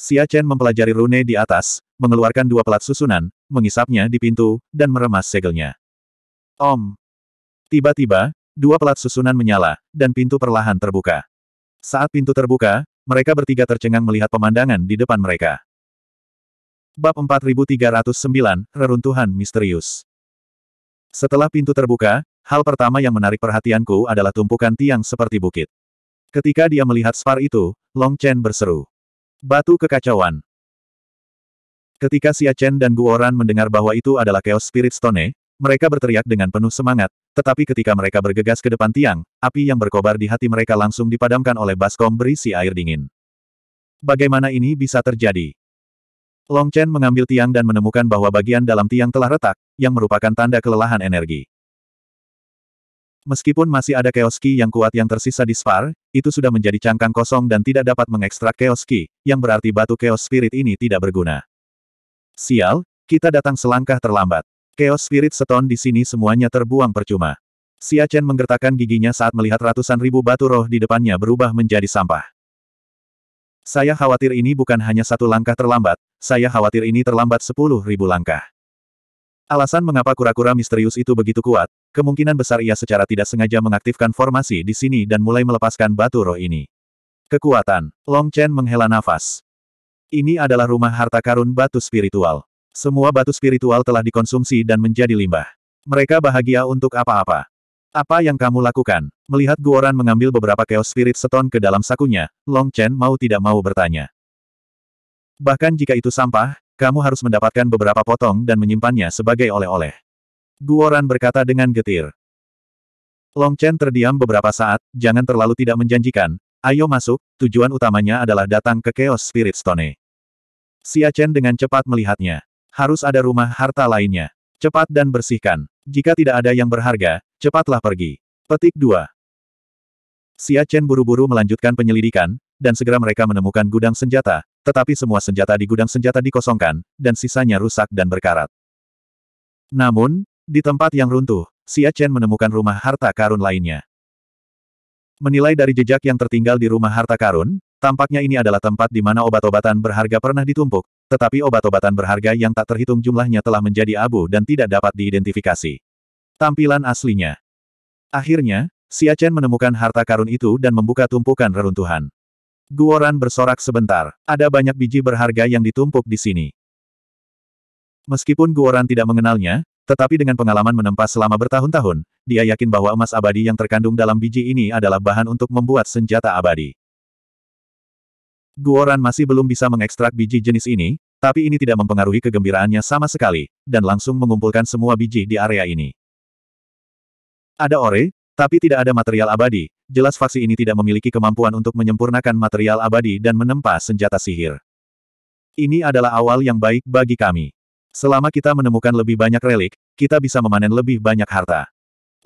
Xia Chen mempelajari rune di atas, mengeluarkan dua pelat susunan, mengisapnya di pintu, dan meremas segelnya. Om! Tiba-tiba, dua pelat susunan menyala, dan pintu perlahan terbuka. Saat pintu terbuka, mereka bertiga tercengang melihat pemandangan di depan mereka. Bab 4309, Reruntuhan Misterius Setelah pintu terbuka, hal pertama yang menarik perhatianku adalah tumpukan tiang seperti bukit. Ketika dia melihat spar itu, Long Chen berseru. Batu kekacauan. Ketika Xia Chen dan Guoran mendengar bahwa itu adalah Chaos Spirit Stone, mereka berteriak dengan penuh semangat, tetapi ketika mereka bergegas ke depan tiang, api yang berkobar di hati mereka langsung dipadamkan oleh baskom berisi air dingin. Bagaimana ini bisa terjadi? Long Chen mengambil tiang dan menemukan bahwa bagian dalam tiang telah retak, yang merupakan tanda kelelahan energi. Meskipun masih ada keoski yang kuat yang tersisa di Spar, itu sudah menjadi cangkang kosong dan tidak dapat mengekstrak keoski, yang berarti batu keos spirit ini tidak berguna. Sial, kita datang selangkah terlambat. Chaos Spirit Stone di sini semuanya terbuang percuma. Xia Chen menggertakkan giginya saat melihat ratusan ribu batu roh di depannya berubah menjadi sampah. Saya khawatir ini bukan hanya satu langkah terlambat, saya khawatir ini terlambat sepuluh ribu langkah. Alasan mengapa kura-kura misterius itu begitu kuat, kemungkinan besar ia secara tidak sengaja mengaktifkan formasi di sini dan mulai melepaskan batu roh ini. Kekuatan, Long Chen menghela nafas. Ini adalah rumah harta karun batu spiritual. Semua batu spiritual telah dikonsumsi dan menjadi limbah. Mereka bahagia untuk apa-apa. Apa yang kamu lakukan? Melihat Guoran mengambil beberapa Chaos Spirit Stone ke dalam sakunya, Long Chen mau tidak mau bertanya. Bahkan jika itu sampah, kamu harus mendapatkan beberapa potong dan menyimpannya sebagai oleh-oleh. Guoran berkata dengan getir. Long Chen terdiam beberapa saat, jangan terlalu tidak menjanjikan, ayo masuk, tujuan utamanya adalah datang ke Chaos Spirit Stone. Xia Chen dengan cepat melihatnya. Harus ada rumah harta lainnya. Cepat dan bersihkan. Jika tidak ada yang berharga, cepatlah pergi. Petik 2. Xia Chen buru-buru melanjutkan penyelidikan, dan segera mereka menemukan gudang senjata, tetapi semua senjata di gudang senjata dikosongkan, dan sisanya rusak dan berkarat. Namun, di tempat yang runtuh, Xia Chen menemukan rumah harta karun lainnya. Menilai dari jejak yang tertinggal di rumah harta karun, Tampaknya ini adalah tempat di mana obat-obatan berharga pernah ditumpuk, tetapi obat-obatan berharga yang tak terhitung jumlahnya telah menjadi abu dan tidak dapat diidentifikasi. Tampilan aslinya. Akhirnya, Xia Chen menemukan harta karun itu dan membuka tumpukan reruntuhan. Guoran bersorak sebentar. Ada banyak biji berharga yang ditumpuk di sini. Meskipun Guoran tidak mengenalnya, tetapi dengan pengalaman menempa selama bertahun-tahun, dia yakin bahwa emas abadi yang terkandung dalam biji ini adalah bahan untuk membuat senjata abadi. Guoran masih belum bisa mengekstrak biji jenis ini, tapi ini tidak mempengaruhi kegembiraannya sama sekali, dan langsung mengumpulkan semua biji di area ini. Ada ore, tapi tidak ada material abadi, jelas faksi ini tidak memiliki kemampuan untuk menyempurnakan material abadi dan menempa senjata sihir. Ini adalah awal yang baik bagi kami. Selama kita menemukan lebih banyak relik, kita bisa memanen lebih banyak harta.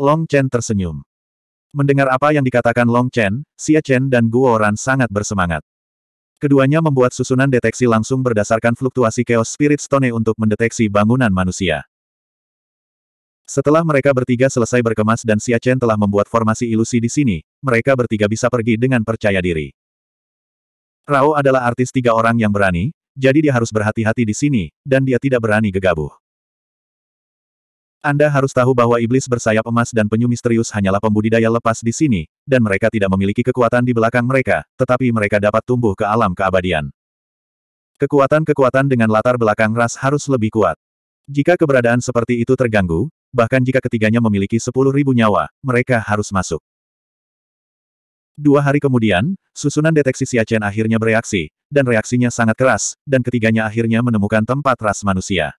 Long Chen tersenyum. Mendengar apa yang dikatakan Long Chen, Xia Chen dan Guo sangat bersemangat. Keduanya membuat susunan deteksi langsung berdasarkan fluktuasi Chaos Spirit Stone untuk mendeteksi bangunan manusia. Setelah mereka bertiga selesai berkemas dan Chen telah membuat formasi ilusi di sini, mereka bertiga bisa pergi dengan percaya diri. Rao adalah artis tiga orang yang berani, jadi dia harus berhati-hati di sini, dan dia tidak berani gegabah. Anda harus tahu bahwa iblis bersayap emas dan penyu misterius hanyalah pembudidaya lepas di sini, dan mereka tidak memiliki kekuatan di belakang mereka, tetapi mereka dapat tumbuh ke alam keabadian. Kekuatan-kekuatan dengan latar belakang ras harus lebih kuat. Jika keberadaan seperti itu terganggu, bahkan jika ketiganya memiliki sepuluh ribu nyawa, mereka harus masuk. Dua hari kemudian, susunan deteksi Siachen akhirnya bereaksi, dan reaksinya sangat keras, dan ketiganya akhirnya menemukan tempat ras manusia.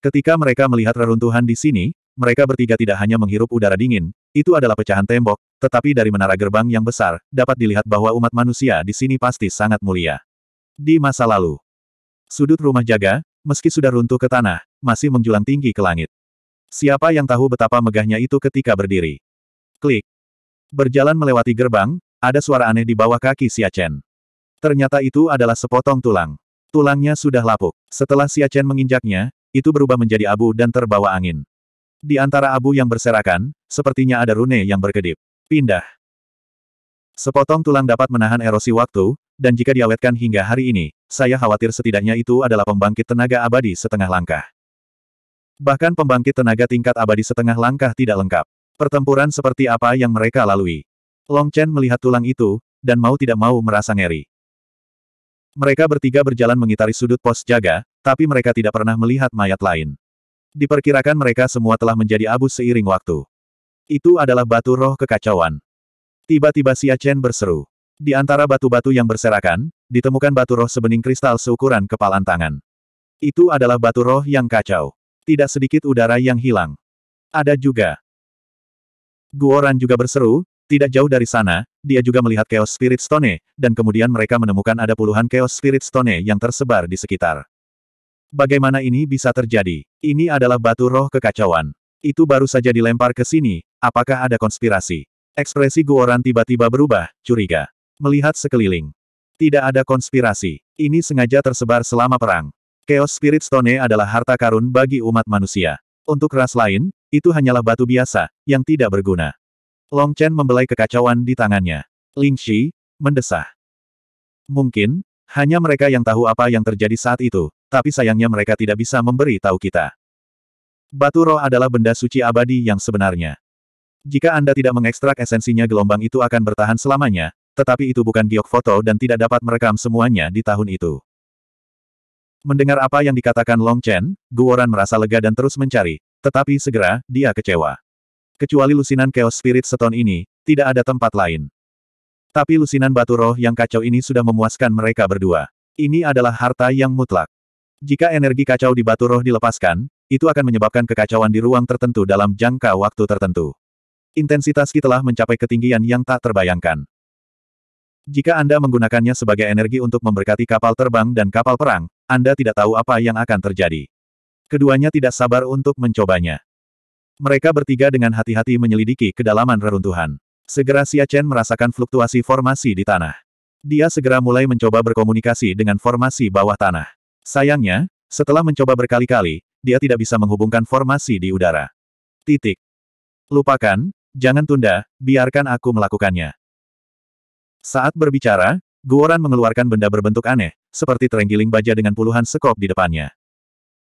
Ketika mereka melihat reruntuhan di sini, mereka bertiga tidak hanya menghirup udara dingin, itu adalah pecahan tembok, tetapi dari menara gerbang yang besar, dapat dilihat bahwa umat manusia di sini pasti sangat mulia. Di masa lalu, sudut rumah jaga, meski sudah runtuh ke tanah, masih menjulang tinggi ke langit. Siapa yang tahu betapa megahnya itu ketika berdiri? Klik. Berjalan melewati gerbang, ada suara aneh di bawah kaki Siachen. Ternyata itu adalah sepotong tulang. Tulangnya sudah lapuk. Setelah Siachen menginjaknya, itu berubah menjadi abu dan terbawa angin. Di antara abu yang berserakan, sepertinya ada rune yang berkedip. Pindah. Sepotong tulang dapat menahan erosi waktu, dan jika diawetkan hingga hari ini, saya khawatir setidaknya itu adalah pembangkit tenaga abadi setengah langkah. Bahkan pembangkit tenaga tingkat abadi setengah langkah tidak lengkap. Pertempuran seperti apa yang mereka lalui. Long Chen melihat tulang itu, dan mau tidak mau merasa ngeri. Mereka bertiga berjalan mengitari sudut pos jaga, tapi mereka tidak pernah melihat mayat lain. Diperkirakan mereka semua telah menjadi abu seiring waktu. Itu adalah batu roh kekacauan. Tiba-tiba Xia Chen berseru. Di antara batu-batu yang berserakan, ditemukan batu roh sebening kristal seukuran kepalan tangan. Itu adalah batu roh yang kacau. Tidak sedikit udara yang hilang. Ada juga. Guoran juga berseru, tidak jauh dari sana, dia juga melihat Chaos Spirit Stone, e, dan kemudian mereka menemukan ada puluhan Chaos Spirit Stone e yang tersebar di sekitar. Bagaimana ini bisa terjadi? Ini adalah batu roh kekacauan. Itu baru saja dilempar ke sini, apakah ada konspirasi? Ekspresi Guoran tiba-tiba berubah, curiga. Melihat sekeliling. Tidak ada konspirasi. Ini sengaja tersebar selama perang. Chaos Spirit Stone e adalah harta karun bagi umat manusia. Untuk ras lain, itu hanyalah batu biasa, yang tidak berguna. Long Chen membelai kekacauan di tangannya. Ling Shi, mendesah. Mungkin, hanya mereka yang tahu apa yang terjadi saat itu, tapi sayangnya mereka tidak bisa memberi tahu kita. Batu roh adalah benda suci abadi yang sebenarnya. Jika Anda tidak mengekstrak esensinya gelombang itu akan bertahan selamanya, tetapi itu bukan giok foto dan tidak dapat merekam semuanya di tahun itu. Mendengar apa yang dikatakan Long Chen, Guoran merasa lega dan terus mencari, tetapi segera, dia kecewa. Kecuali lusinan Chaos Spirit Stone ini, tidak ada tempat lain. Tapi lusinan batu roh yang kacau ini sudah memuaskan mereka berdua. Ini adalah harta yang mutlak. Jika energi kacau di batu roh dilepaskan, itu akan menyebabkan kekacauan di ruang tertentu dalam jangka waktu tertentu. Intensitas kitalah telah mencapai ketinggian yang tak terbayangkan. Jika Anda menggunakannya sebagai energi untuk memberkati kapal terbang dan kapal perang, Anda tidak tahu apa yang akan terjadi. Keduanya tidak sabar untuk mencobanya. Mereka bertiga dengan hati-hati menyelidiki kedalaman reruntuhan. Segera Xia Chen merasakan fluktuasi formasi di tanah. Dia segera mulai mencoba berkomunikasi dengan formasi bawah tanah. Sayangnya, setelah mencoba berkali-kali, dia tidak bisa menghubungkan formasi di udara. Titik. Lupakan, jangan tunda, biarkan aku melakukannya. Saat berbicara, Guoran mengeluarkan benda berbentuk aneh, seperti terenggiling baja dengan puluhan sekop di depannya.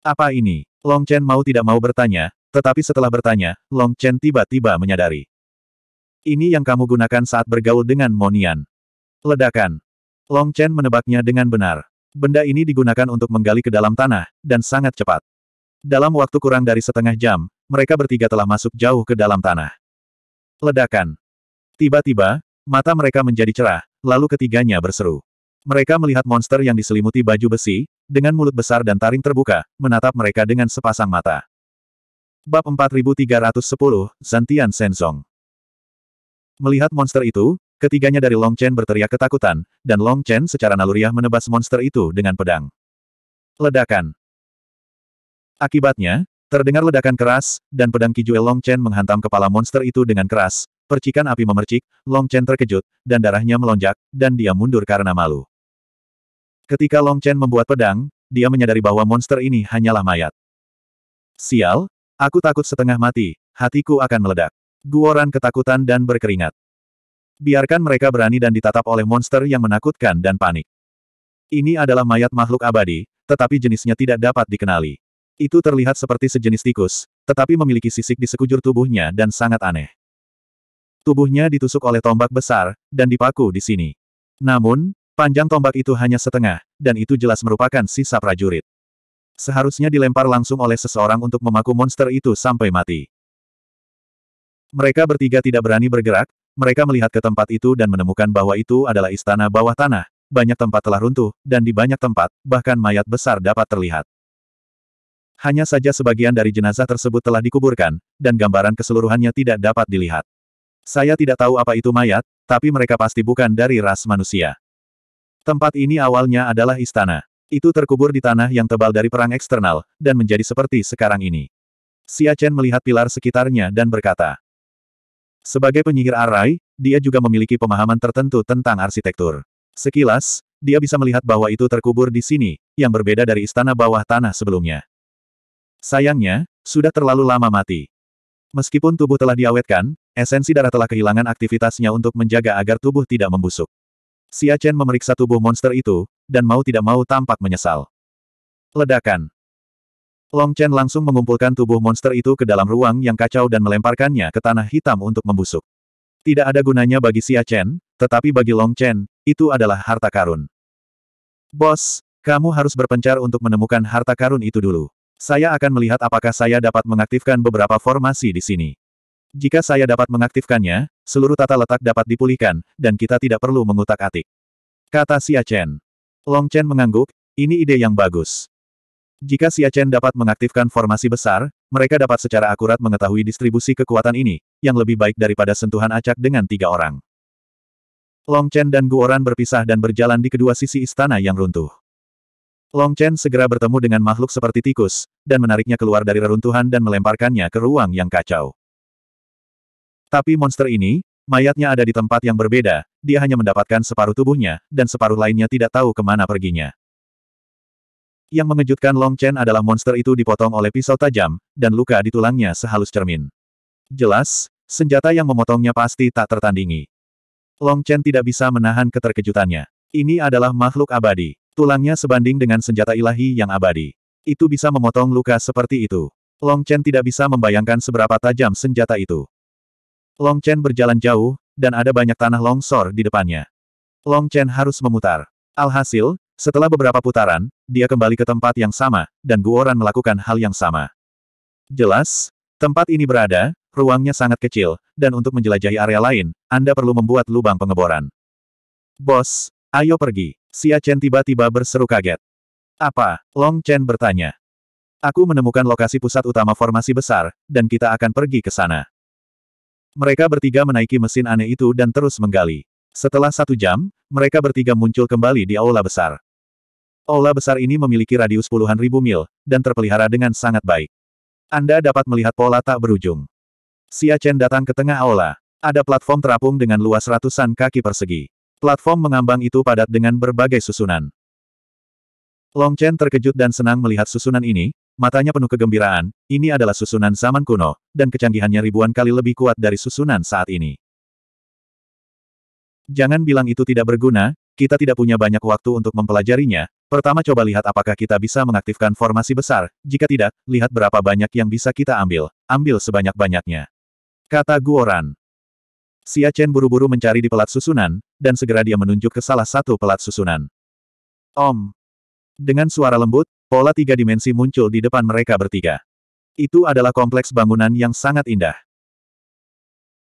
Apa ini? Long Chen mau tidak mau bertanya, tetapi setelah bertanya, Long Chen tiba-tiba menyadari. Ini yang kamu gunakan saat bergaul dengan Monian. Ledakan. Long Chen menebaknya dengan benar. Benda ini digunakan untuk menggali ke dalam tanah, dan sangat cepat. Dalam waktu kurang dari setengah jam, mereka bertiga telah masuk jauh ke dalam tanah. Ledakan. Tiba-tiba, mata mereka menjadi cerah, lalu ketiganya berseru. Mereka melihat monster yang diselimuti baju besi, dengan mulut besar dan taring terbuka, menatap mereka dengan sepasang mata. Bab 4310, Zantian Senzong. Melihat monster itu, ketiganya dari Long Chen berteriak ketakutan, dan Long Chen secara naluriah menebas monster itu dengan pedang. Ledakan. Akibatnya, terdengar ledakan keras, dan pedang Kijue Long Chen menghantam kepala monster itu dengan keras, percikan api memercik, Long Chen terkejut, dan darahnya melonjak, dan dia mundur karena malu. Ketika Long Chen membuat pedang, dia menyadari bahwa monster ini hanyalah mayat. Sial, Aku takut setengah mati, hatiku akan meledak. Guoran ketakutan dan berkeringat. Biarkan mereka berani dan ditatap oleh monster yang menakutkan dan panik. Ini adalah mayat makhluk abadi, tetapi jenisnya tidak dapat dikenali. Itu terlihat seperti sejenis tikus, tetapi memiliki sisik di sekujur tubuhnya dan sangat aneh. Tubuhnya ditusuk oleh tombak besar, dan dipaku di sini. Namun, panjang tombak itu hanya setengah, dan itu jelas merupakan sisa prajurit. Seharusnya dilempar langsung oleh seseorang untuk memaku monster itu sampai mati. Mereka bertiga tidak berani bergerak, mereka melihat ke tempat itu dan menemukan bahwa itu adalah istana bawah tanah, banyak tempat telah runtuh, dan di banyak tempat, bahkan mayat besar dapat terlihat. Hanya saja sebagian dari jenazah tersebut telah dikuburkan, dan gambaran keseluruhannya tidak dapat dilihat. Saya tidak tahu apa itu mayat, tapi mereka pasti bukan dari ras manusia. Tempat ini awalnya adalah istana. Itu terkubur di tanah yang tebal dari perang eksternal, dan menjadi seperti sekarang ini. Xia Chen melihat pilar sekitarnya dan berkata, Sebagai penyihir arai, dia juga memiliki pemahaman tertentu tentang arsitektur. Sekilas, dia bisa melihat bahwa itu terkubur di sini, yang berbeda dari istana bawah tanah sebelumnya. Sayangnya, sudah terlalu lama mati. Meskipun tubuh telah diawetkan, esensi darah telah kehilangan aktivitasnya untuk menjaga agar tubuh tidak membusuk. Xia Chen memeriksa tubuh monster itu, dan mau tidak mau tampak menyesal. Ledakan. Long Chen langsung mengumpulkan tubuh monster itu ke dalam ruang yang kacau dan melemparkannya ke tanah hitam untuk membusuk. Tidak ada gunanya bagi Xia Chen, tetapi bagi Long Chen, itu adalah harta karun. Bos, kamu harus berpencar untuk menemukan harta karun itu dulu. Saya akan melihat apakah saya dapat mengaktifkan beberapa formasi di sini. Jika saya dapat mengaktifkannya, seluruh tata letak dapat dipulihkan, dan kita tidak perlu mengutak-atik. Kata Xia Chen. Long Chen mengangguk, ini ide yang bagus. Jika Xia Chen dapat mengaktifkan formasi besar, mereka dapat secara akurat mengetahui distribusi kekuatan ini, yang lebih baik daripada sentuhan acak dengan tiga orang. Long Chen dan Guoran berpisah dan berjalan di kedua sisi istana yang runtuh. Long Chen segera bertemu dengan makhluk seperti tikus, dan menariknya keluar dari reruntuhan dan melemparkannya ke ruang yang kacau. Tapi monster ini, mayatnya ada di tempat yang berbeda, dia hanya mendapatkan separuh tubuhnya, dan separuh lainnya tidak tahu kemana perginya. Yang mengejutkan Long Chen adalah monster itu dipotong oleh pisau tajam, dan luka di tulangnya sehalus cermin. Jelas, senjata yang memotongnya pasti tak tertandingi. Long Chen tidak bisa menahan keterkejutannya. Ini adalah makhluk abadi. Tulangnya sebanding dengan senjata ilahi yang abadi. Itu bisa memotong luka seperti itu. Long Chen tidak bisa membayangkan seberapa tajam senjata itu. Long Chen berjalan jauh, dan ada banyak tanah longsor di depannya. Long Chen harus memutar. Alhasil, setelah beberapa putaran, dia kembali ke tempat yang sama, dan Guoran melakukan hal yang sama. Jelas, tempat ini berada, ruangnya sangat kecil, dan untuk menjelajahi area lain, Anda perlu membuat lubang pengeboran. Bos, ayo pergi. Xia Chen tiba-tiba berseru kaget. Apa? Long Chen bertanya. Aku menemukan lokasi pusat utama formasi besar, dan kita akan pergi ke sana. Mereka bertiga menaiki mesin aneh itu dan terus menggali. Setelah satu jam, mereka bertiga muncul kembali di aula besar. Aula besar ini memiliki radius puluhan ribu mil, dan terpelihara dengan sangat baik. Anda dapat melihat pola tak berujung. Xia Chen datang ke tengah aula. Ada platform terapung dengan luas ratusan kaki persegi. Platform mengambang itu padat dengan berbagai susunan. Long Chen terkejut dan senang melihat susunan ini, matanya penuh kegembiraan, ini adalah susunan zaman kuno, dan kecanggihannya ribuan kali lebih kuat dari susunan saat ini. Jangan bilang itu tidak berguna, kita tidak punya banyak waktu untuk mempelajarinya, pertama coba lihat apakah kita bisa mengaktifkan formasi besar, jika tidak, lihat berapa banyak yang bisa kita ambil, ambil sebanyak-banyaknya. Kata Guoran. Xia Chen buru-buru mencari di pelat susunan, dan segera dia menunjuk ke salah satu pelat susunan. Om, dengan suara lembut, pola tiga dimensi muncul di depan mereka bertiga. Itu adalah kompleks bangunan yang sangat indah.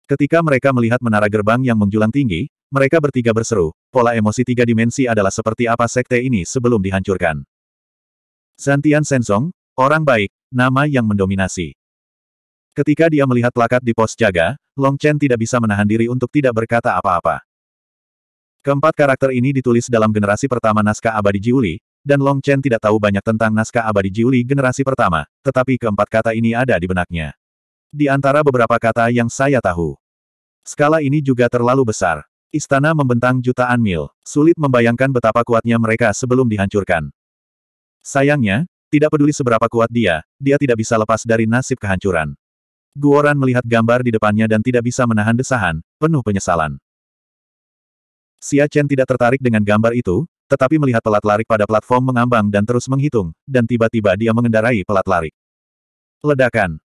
Ketika mereka melihat menara gerbang yang menjulang tinggi, mereka bertiga berseru, pola emosi tiga dimensi adalah seperti apa sekte ini sebelum dihancurkan. Santian Sensong, orang baik, nama yang mendominasi. Ketika dia melihat plakat di pos jaga, Long Chen tidak bisa menahan diri untuk tidak berkata apa-apa. Keempat karakter ini ditulis dalam generasi pertama naskah abadi Jiuli, dan Long Chen tidak tahu banyak tentang naskah abadi Jiuli generasi pertama, tetapi keempat kata ini ada di benaknya. Di antara beberapa kata yang saya tahu, skala ini juga terlalu besar. Istana membentang jutaan mil, sulit membayangkan betapa kuatnya mereka sebelum dihancurkan. Sayangnya, tidak peduli seberapa kuat dia, dia tidak bisa lepas dari nasib kehancuran. Guoran melihat gambar di depannya dan tidak bisa menahan desahan, penuh penyesalan. Xia Chen tidak tertarik dengan gambar itu, tetapi melihat pelat larik pada platform mengambang dan terus menghitung, dan tiba-tiba dia mengendarai pelat larik. Ledakan.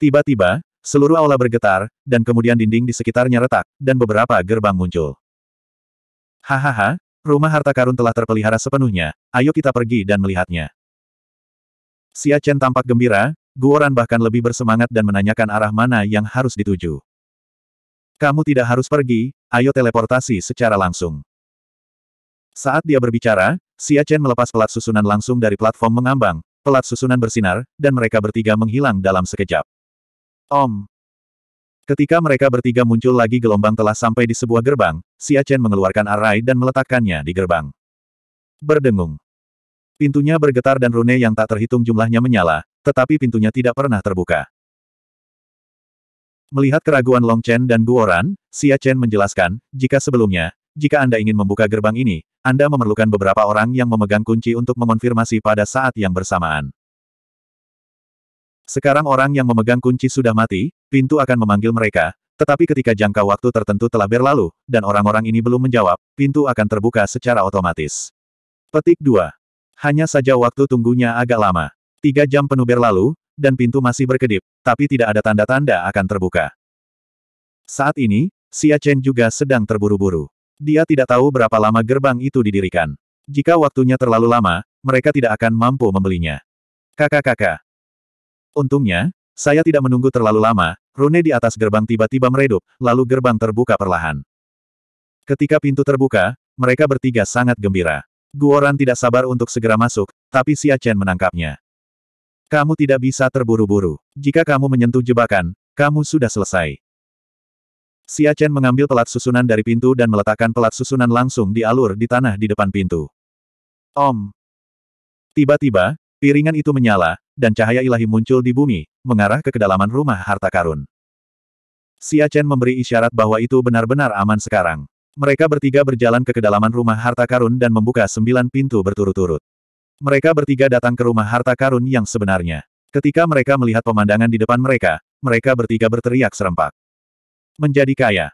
Tiba-tiba, seluruh aula bergetar, dan kemudian dinding di sekitarnya retak, dan beberapa gerbang muncul. Hahaha, rumah harta karun telah terpelihara sepenuhnya, ayo kita pergi dan melihatnya. Xia Chen tampak gembira, Guoran bahkan lebih bersemangat dan menanyakan arah mana yang harus dituju. Kamu tidak harus pergi, ayo teleportasi secara langsung. Saat dia berbicara, Xia Chen melepas pelat susunan langsung dari platform mengambang, pelat susunan bersinar, dan mereka bertiga menghilang dalam sekejap. Om. Ketika mereka bertiga muncul lagi gelombang telah sampai di sebuah gerbang, Xia Chen mengeluarkan arai dan meletakkannya di gerbang. Berdengung. Pintunya bergetar dan rune yang tak terhitung jumlahnya menyala, tetapi pintunya tidak pernah terbuka. Melihat keraguan Long Chen dan Guoran, Xia Chen menjelaskan, jika sebelumnya, jika Anda ingin membuka gerbang ini, Anda memerlukan beberapa orang yang memegang kunci untuk mengonfirmasi pada saat yang bersamaan. Sekarang orang yang memegang kunci sudah mati, pintu akan memanggil mereka, tetapi ketika jangka waktu tertentu telah berlalu, dan orang-orang ini belum menjawab, pintu akan terbuka secara otomatis. Petik 2. Hanya saja waktu tunggunya agak lama. Tiga jam penuh berlalu, dan pintu masih berkedip, tapi tidak ada tanda-tanda akan terbuka. Saat ini, Xia Chen juga sedang terburu-buru. Dia tidak tahu berapa lama gerbang itu didirikan. Jika waktunya terlalu lama, mereka tidak akan mampu membelinya. Kakak-kakak. Untungnya, saya tidak menunggu terlalu lama, Rune di atas gerbang tiba-tiba meredup, lalu gerbang terbuka perlahan. Ketika pintu terbuka, mereka bertiga sangat gembira. Guoran tidak sabar untuk segera masuk, tapi Xia Chen menangkapnya. Kamu tidak bisa terburu-buru. Jika kamu menyentuh jebakan, kamu sudah selesai. Xia Chen mengambil pelat susunan dari pintu dan meletakkan pelat susunan langsung di alur di tanah di depan pintu. Om. Tiba-tiba, piringan itu menyala, dan cahaya ilahi muncul di bumi, mengarah ke kedalaman rumah harta karun. Xia Chen memberi isyarat bahwa itu benar-benar aman sekarang. Mereka bertiga berjalan ke kedalaman rumah harta karun dan membuka sembilan pintu berturut-turut. Mereka bertiga datang ke rumah harta karun yang sebenarnya. Ketika mereka melihat pemandangan di depan mereka, mereka bertiga berteriak serempak menjadi kaya.